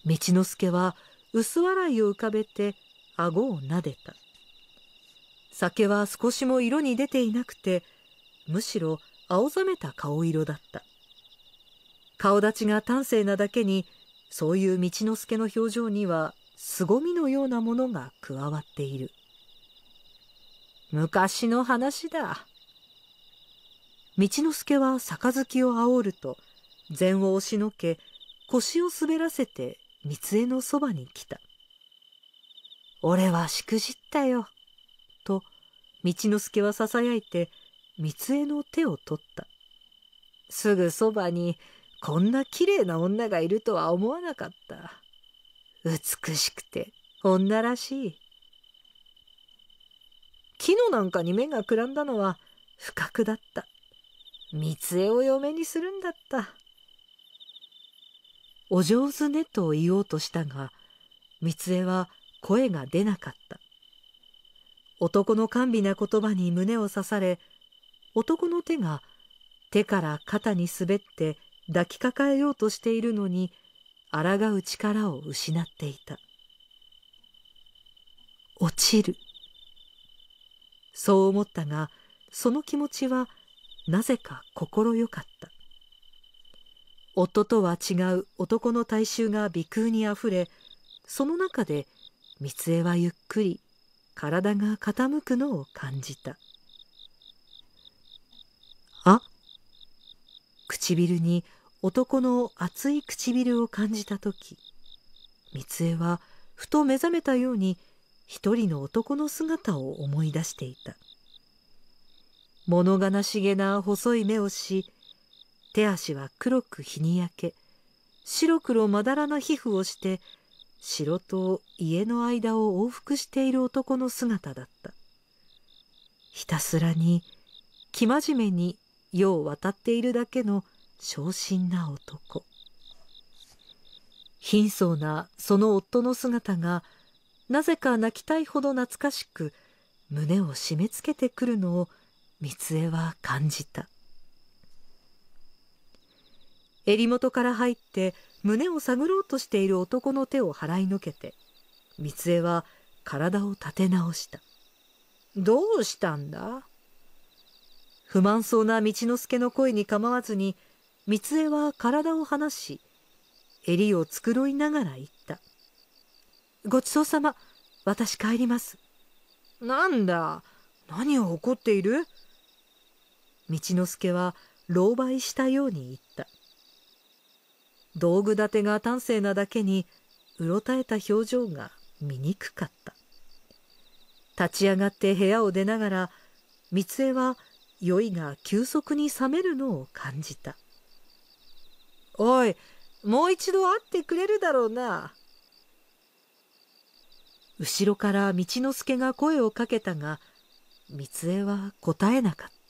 道之助は薄笑いを浮かべて顎をなでた酒は少しも色に出ていなくてむしろ青ざめた顔色だった顔立ちが端正なだけにそういう道之助の表情には凄みのようなものが加わっている昔の話だ道之助は杯を煽ると禅を押しのけ腰を滑らせて三重のそばに来た「俺はしくじったよ」と道之助はささやいて三重の手を取ったすぐそばにこんな綺麗な女がいるとは思わなかった美しくて女らしい木のなんかに目がくらんだのは不覚だった三枝を嫁にするんだった。お上手ねと言おうとしたが、三枝は声が出なかった。男の甘美な言葉に胸を刺され、男の手が手から肩に滑って抱きかかえようとしているのに、抗う力を失っていた。落ちる。そう思ったが、その気持ちはなぜか快かった夫とは違う男の大衆が鼻腔にあふれその中で三江はゆっくり体が傾くのを感じたあ唇に男の熱い唇を感じた時三江はふと目覚めたように一人の男の姿を思い出していた。物悲しげな細い目をし手足は黒く日に焼け白黒まだらの皮膚をして城と家の間を往復している男の姿だったひたすらに生真面目に世を渡っているだけの昇進な男貧相なその夫の姿がなぜか泣きたいほど懐かしく胸を締め付けてくるのを三江は感じた襟元から入って胸を探ろうとしている男の手を払いのけて三江は体を立て直したどうしたんだ不満そうな道之助の声に構わずに三江は体を離し襟を繕いながら言った「ごちそうさま私帰ります」なんだ何を怒っている道之助は狼狽したように言った道具立てが端正なだけにうろたえた表情が醜かった立ち上がって部屋を出ながら三枝は酔いが急速に冷めるのを感じた「おいもう一度会ってくれるだろうな」後ろから道之助が声をかけたが三枝は答えなかった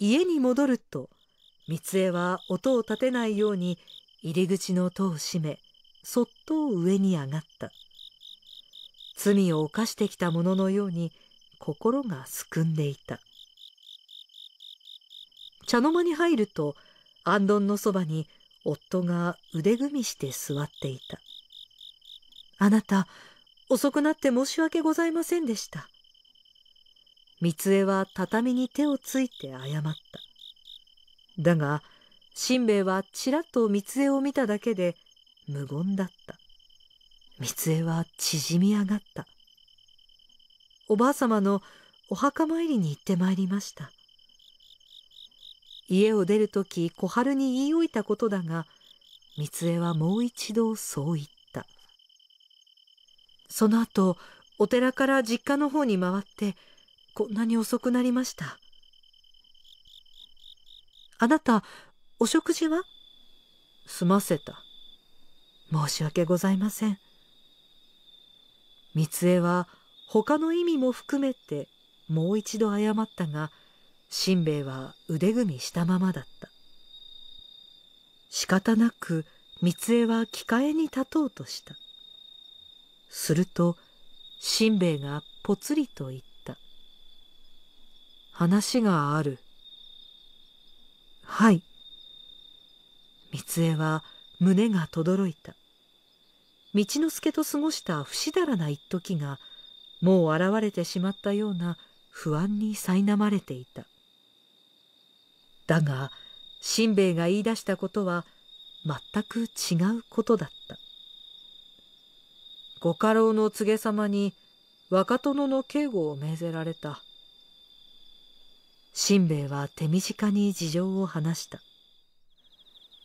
家に戻ると三江は音を立てないように入り口の戸を閉めそっと上に上がった罪を犯してきた者のように心がすくんでいた茶の間に入ると安どんのそばに夫が腕組みして座っていた「あなた遅くなって申し訳ございませんでした」三枝は畳に手をついて謝った。だが、しんべヱはちらっと三枝を見ただけで無言だった。三枝は縮み上がった。おばあさまのお墓参りに行ってまいりました。家を出るとき小春に言い置いたことだが、三枝はもう一度そう言った。その後、お寺から実家の方に回って、こんなに遅くなりました。あなた、お食事は済ませた。申し訳ございません。三江は他の意味も含めてもう一度謝ったが、しんべヱは腕組みしたままだった。仕方なく三江は機械に立とうとした。すると、しんべヱがぽつりと言っ話がある。はい。三重は胸がとどろいた。道之助と過ごした不死だらな一時が、もう現れてしまったような不安に苛まれていた。だが、しんべヱが言い出したことは、全く違うことだった。ご家老の告げ様に若殿の警護を命ぜられた。しんべヱは手短に事情を話した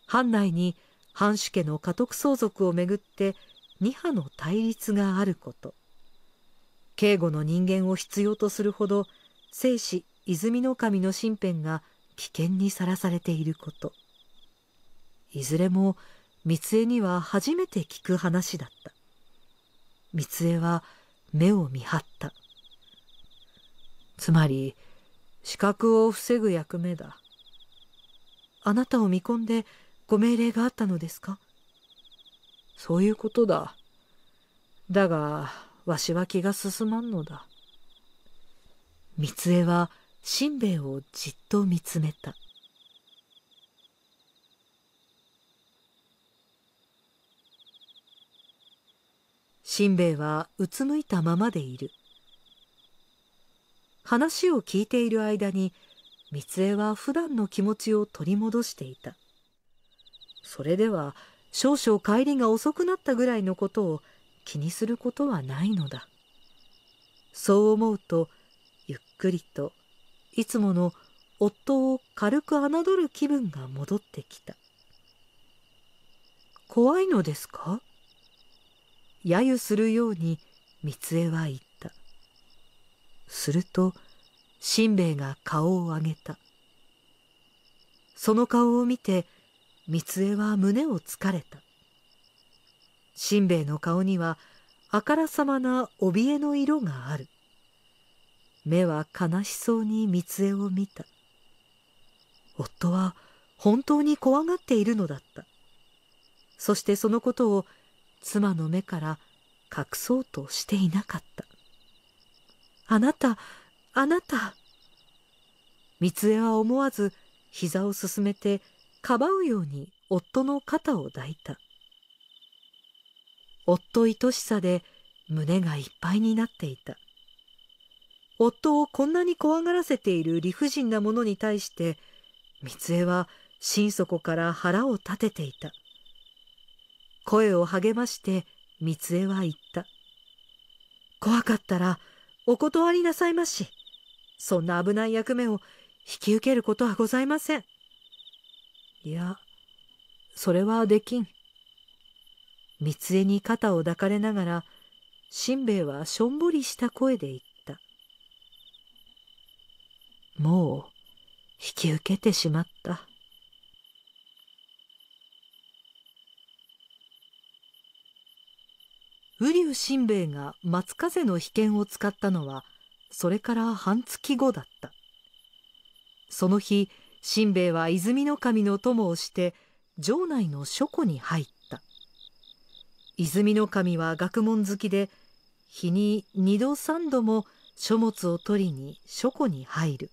藩内に藩主家の家督相続をめぐって二派の対立があること警護の人間を必要とするほど生死泉の神の身辺が危険にさらされていることいずれも三江には初めて聞く話だった三江は目を見張ったつまり死角を防ぐ役目だあなたを見込んでご命令があったのですかそういうことだだがわしは気が進まんのだ三枝はしんべヱをじっと見つめたしんべヱはうつむいたままでいる話を聞いている間に三江は普段の気持ちを取り戻していたそれでは少々帰りが遅くなったぐらいのことを気にすることはないのだそう思うとゆっくりといつもの夫を軽く侮る気分が戻ってきた怖いのですか揶揄するように三江は言ったするとしんべヱが顔を上げたその顔を見て三江は胸をつかれたしんべヱの顔にはあからさまな怯えの色がある目は悲しそうに三江を見た夫は本当に怖がっているのだったそしてそのことを妻の目から隠そうとしていなかったあなた、あなた。三枝は思わず膝をすすめて、かばうように夫の肩を抱いた。夫愛しさで胸がいっぱいになっていた。夫をこんなに怖がらせている理不尽なものに対して、三枝は心底から腹を立てていた。声を励まして三枝は言った。怖かったら、お断りなさいまし。そんな危ない役目を引き受けることはございません。いや、それはできん。三枝に肩を抱かれながら、しんべヱはしょんぼりした声で言った。もう、引き受けてしまった。瓜生新兵衛が松風の秘剣を使ったのはそれから半月後だったその日新兵衛は泉の神の友をして城内の書庫に入った泉の神は学問好きで日に二度三度も書物を取りに書庫に入る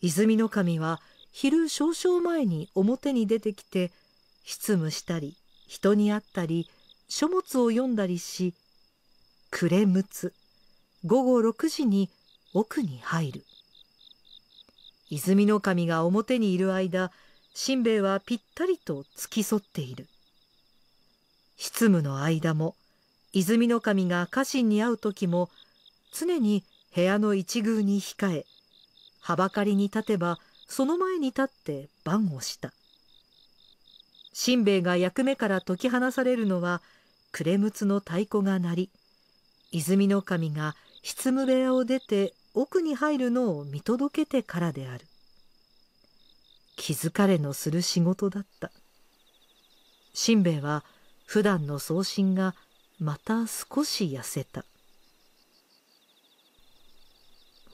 泉の神は昼少々前に表に出てきて執務したり人に会ったり書物を読んだりし暮れ六つ午後6時に奥に入る泉の神が表にいる間しんべヱはぴったりと付き添っている執務の間も泉の神が家臣に会う時も常に部屋の一宮に控えはばかりに立てばその前に立って番をしたしんべヱが役目から解き放されるのは暮れ六の太鼓が鳴り泉の神が執務部屋を出て奥に入るのを見届けてからである気づかれのする仕事だったしんべヱは普段の送信がまた少し痩せた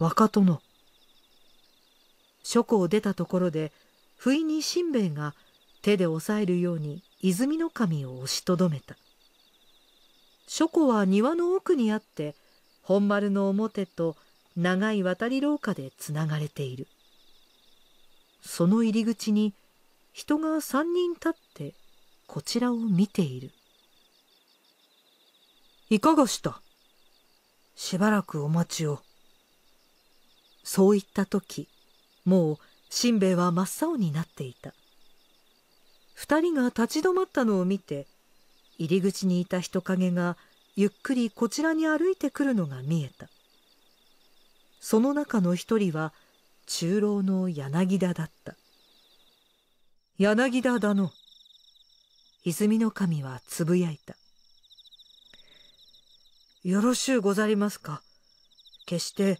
若殿書庫を出たところで不意にしんべヱが手で押さえるように泉の神を押しとどめた書庫は庭の奥にあって本丸の表と長い渡り廊下でつながれているその入り口に人が3人立ってこちらを見ているいかがしたしばらくお待ちをそう言った時もうしんべヱは真っ青になっていた2人が立ち止まったのを見て入り口にいた人影がゆっくりこちらに歩いてくるのが見えたその中の一人は中老の柳田だった柳田だの泉の神はつぶやいたよろしゅうござりますか決して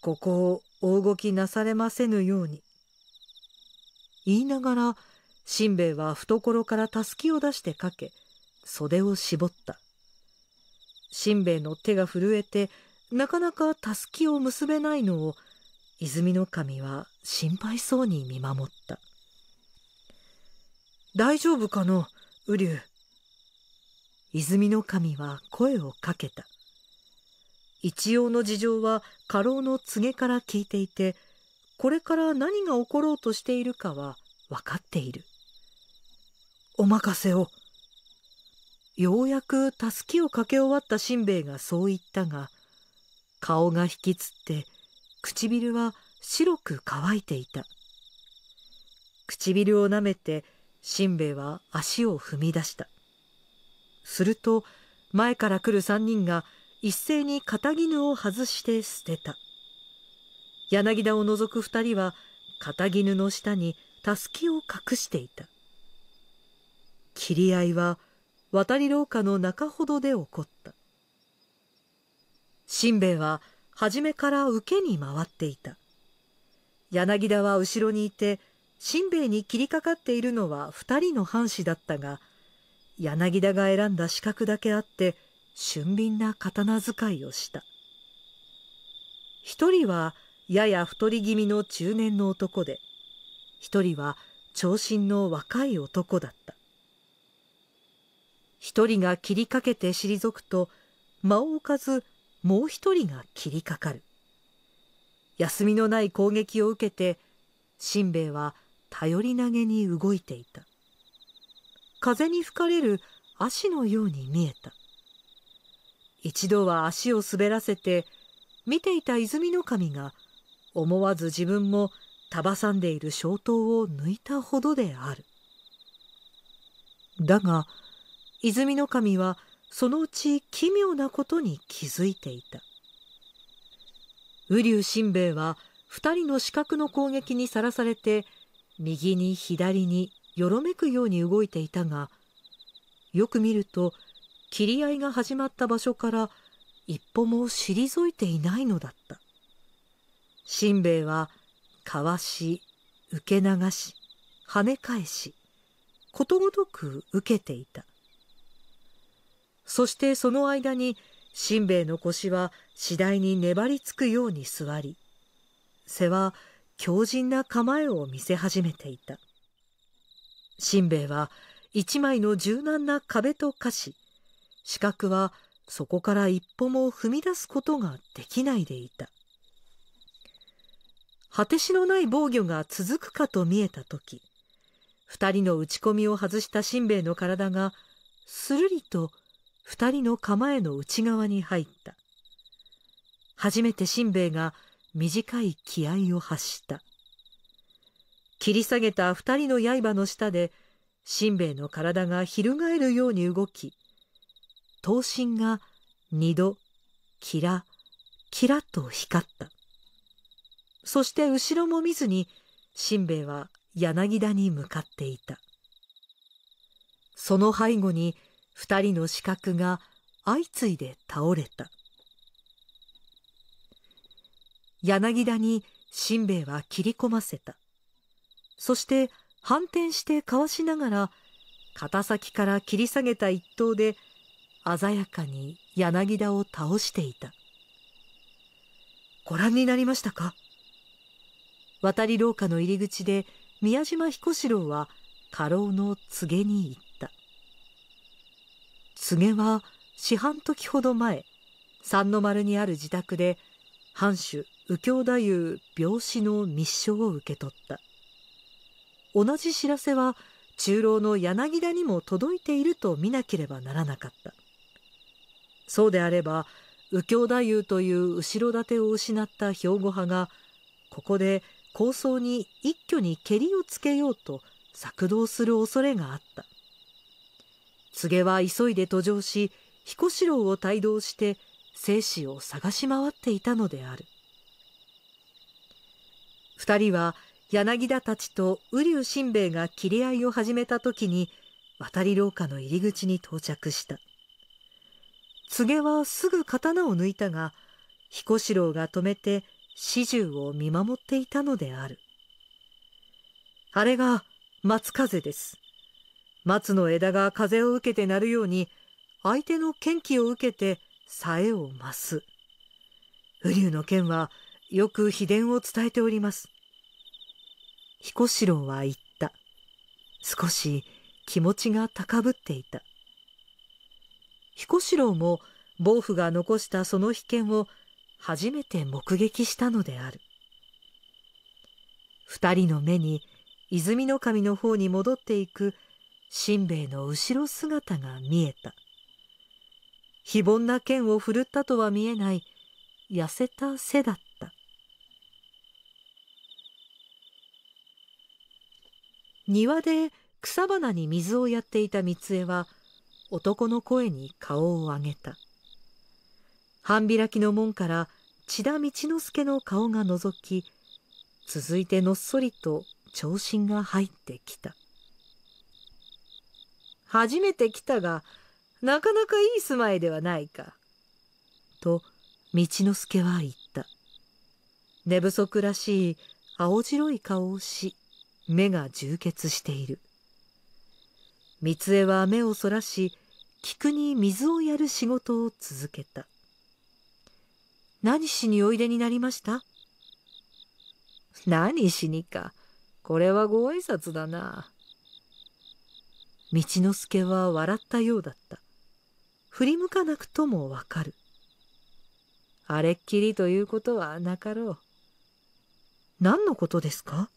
ここを大動きなされませぬように言いながらしんべヱは懐からたすきを出してかけ袖を絞ったしんべヱの手が震えてなかなかたすきを結べないのを泉の神は心配そうに見守った「大丈夫かの瓜生」泉の神は声をかけた一応の事情は家老の告げから聞いていてこれから何が起ころうとしているかは分かっているお任せをようやくたすきをかけ終わったしんべヱがそう言ったが顔が引きつって唇は白く乾いていた唇をなめてしんべヱは足を踏み出したすると前から来る三人が一斉に肩絹を外して捨てた柳田を除く二人は肩絹の下にたすきを隠していた切り合いは渡り廊下の中ほどで起こったしんべヱは初めから受けに回っていた柳田は後ろにいてしんべヱに切りかかっているのは二人の藩士だったが柳田が選んだ資格だけあって俊敏な刀使いをした一人はやや太り気味の中年の男で一人は長身の若い男だった一人が切りかけて退くと間を置かずもう一人が切りかかる休みのない攻撃を受けてしんべヱは頼り投げに動いていた風に吹かれる足のように見えた一度は足を滑らせて見ていた泉の神が思わず自分も束さんでいる小刀を抜いたほどであるだが泉の神はそのうち奇妙なことに気づいていた瓜生しんべヱは2人の死角の攻撃にさらされて右に左によろめくように動いていたがよく見ると切り合いが始まった場所から一歩も退いていないのだったしんべヱはかわし受け流し跳ね返しことごとく受けていたそしてその間に、しんべヱの腰は次第に粘りつくように座り、背は強靭な構えを見せ始めていた。しんべヱは一枚の柔軟な壁と化し、四角はそこから一歩も踏み出すことができないでいた。果てしのない防御が続くかと見えた時二人の打ち込みを外したしんべヱの体が、するりと二人の構えの内側に入った。初めてしんべヱが短い気合を発した。切り下げた二人の刃の下で、しんべヱの体が翻るように動き、刀身が二度、キラ、キラと光った。そして後ろも見ずに、しんべヱは柳田に向かっていた。その背後に、2人の刺客が相次いで倒れた柳田に新兵衛は切り込ませたそして反転してかわしながら肩先から切り下げた一刀で鮮やかに柳田を倒していたご覧になりましたか渡り廊下の入り口で宮島彦四郎は家老の告げに行った柘植は四半時ほど前三の丸にある自宅で藩主右京太夫病死の密書を受け取った同じ知らせは中老の柳田にも届いていると見なければならなかったそうであれば右京太夫という後ろ盾を失った兵庫派がここで構想に一挙にけりをつけようと策動する恐れがあった柘植は急いで途上し彦四郎を帯同して生死を探し回っていたのである二人は柳田たちと瓜生新兵衛が切り合いを始めた時に渡り廊下の入り口に到着した柘植はすぐ刀を抜いたが彦四郎が止めて始終を見守っていたのであるあれが松風です松の枝が風を受けて鳴るように、相手の剣気を受けて、さえを増す。雨竜の剣は、よく秘伝を伝えております。彦四郎は言った。少し気持ちが高ぶっていた。彦四郎も、暴風が残したその秘剣を、初めて目撃したのである。二人の目に、泉の神の方に戻っていくしんべヱの後ろ姿が見えた非凡な剣を振るったとは見えない痩せた背だった庭で草花に水をやっていた三江は男の声に顔を上げた半開きの門から千田道之助の顔が覗き続いてのっそりと長身が入ってきた。初めて来たがなかなかいい住まいではないか」と道之助は言った寝不足らしい青白い顔をし目が充血している三枝は目をそらし菊に水をやる仕事を続けた「何しにおいでになりました?」「何しにかこれはご挨拶だな」道之助は笑ったようだった振り向かなくともわかるあれっきりということはなかろう何のことですか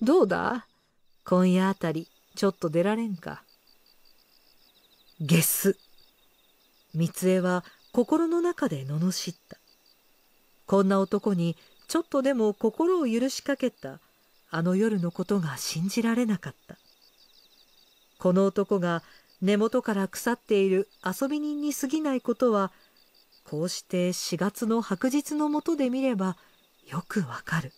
どうだ今夜あたりちょっと出られんかゲス三江は心の中で罵ったこんな男にちょっとでも心を許しかけたあの夜のことが信じられなかったこの男が根元から腐っている遊び人に過ぎないことはこうして4月の白日のもとで見ればよくわかる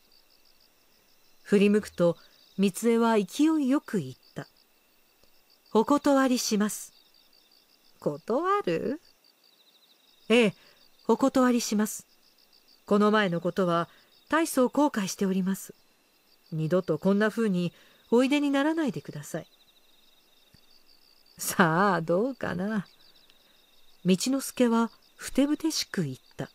振り向くと三江は勢いよく言った「お断りします」「断る?」「ええお断りします」「この前のことは大層後悔しております」「二度とこんな風においでにならないでください」さあどうかな道之助はふてぶてしく言った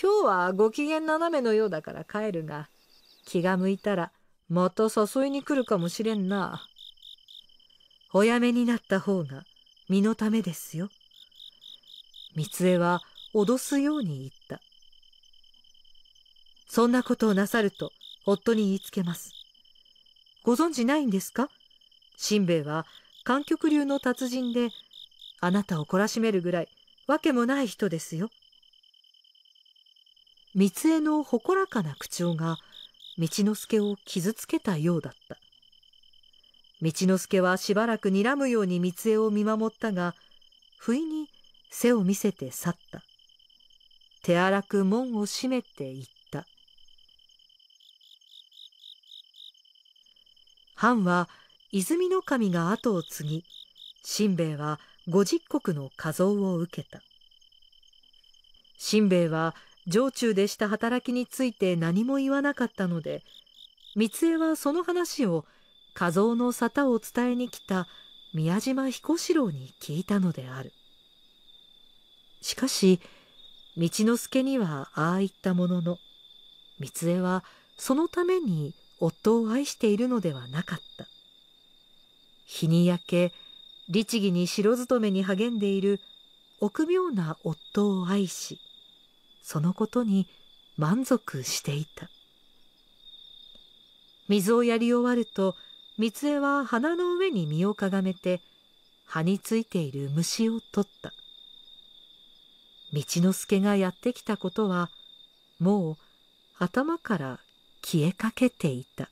今日はご機嫌斜めのようだから帰るが気が向いたらまた誘いに来るかもしれんなおやめになった方が身のためですよ三江は脅すように言ったそんなことをなさると夫に言いつけますご存じないんですかしんべヱは観曲流の達人であなたを懲らしめるぐらいわけもない人ですよ。三枝のほこらかな口調が道之助を傷つけたようだった。道之助はしばらく睨むように三枝を見守ったが、不意に背を見せて去った。手荒く門を閉めていった。藩は泉の神が後を継ぎ新兵衛は五十石の家蔵を受けた新兵衛は城中でした働きについて何も言わなかったので三江はその話を家蔵の沙汰を伝えに来た宮島彦四郎に聞いたのであるしかし道之助にはああ言ったものの三重はそのために夫を愛しているのではなかった日に焼け律儀に城勤めに励んでいる臆病な夫を愛しそのことに満足していた水をやり終わると三枝は鼻の上に身をかがめて葉についている虫を取った道之助がやってきたことはもう頭から消えかけていた。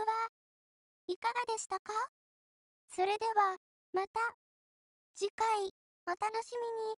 はいかがでしたかそれでは、また、次回、お楽しみに。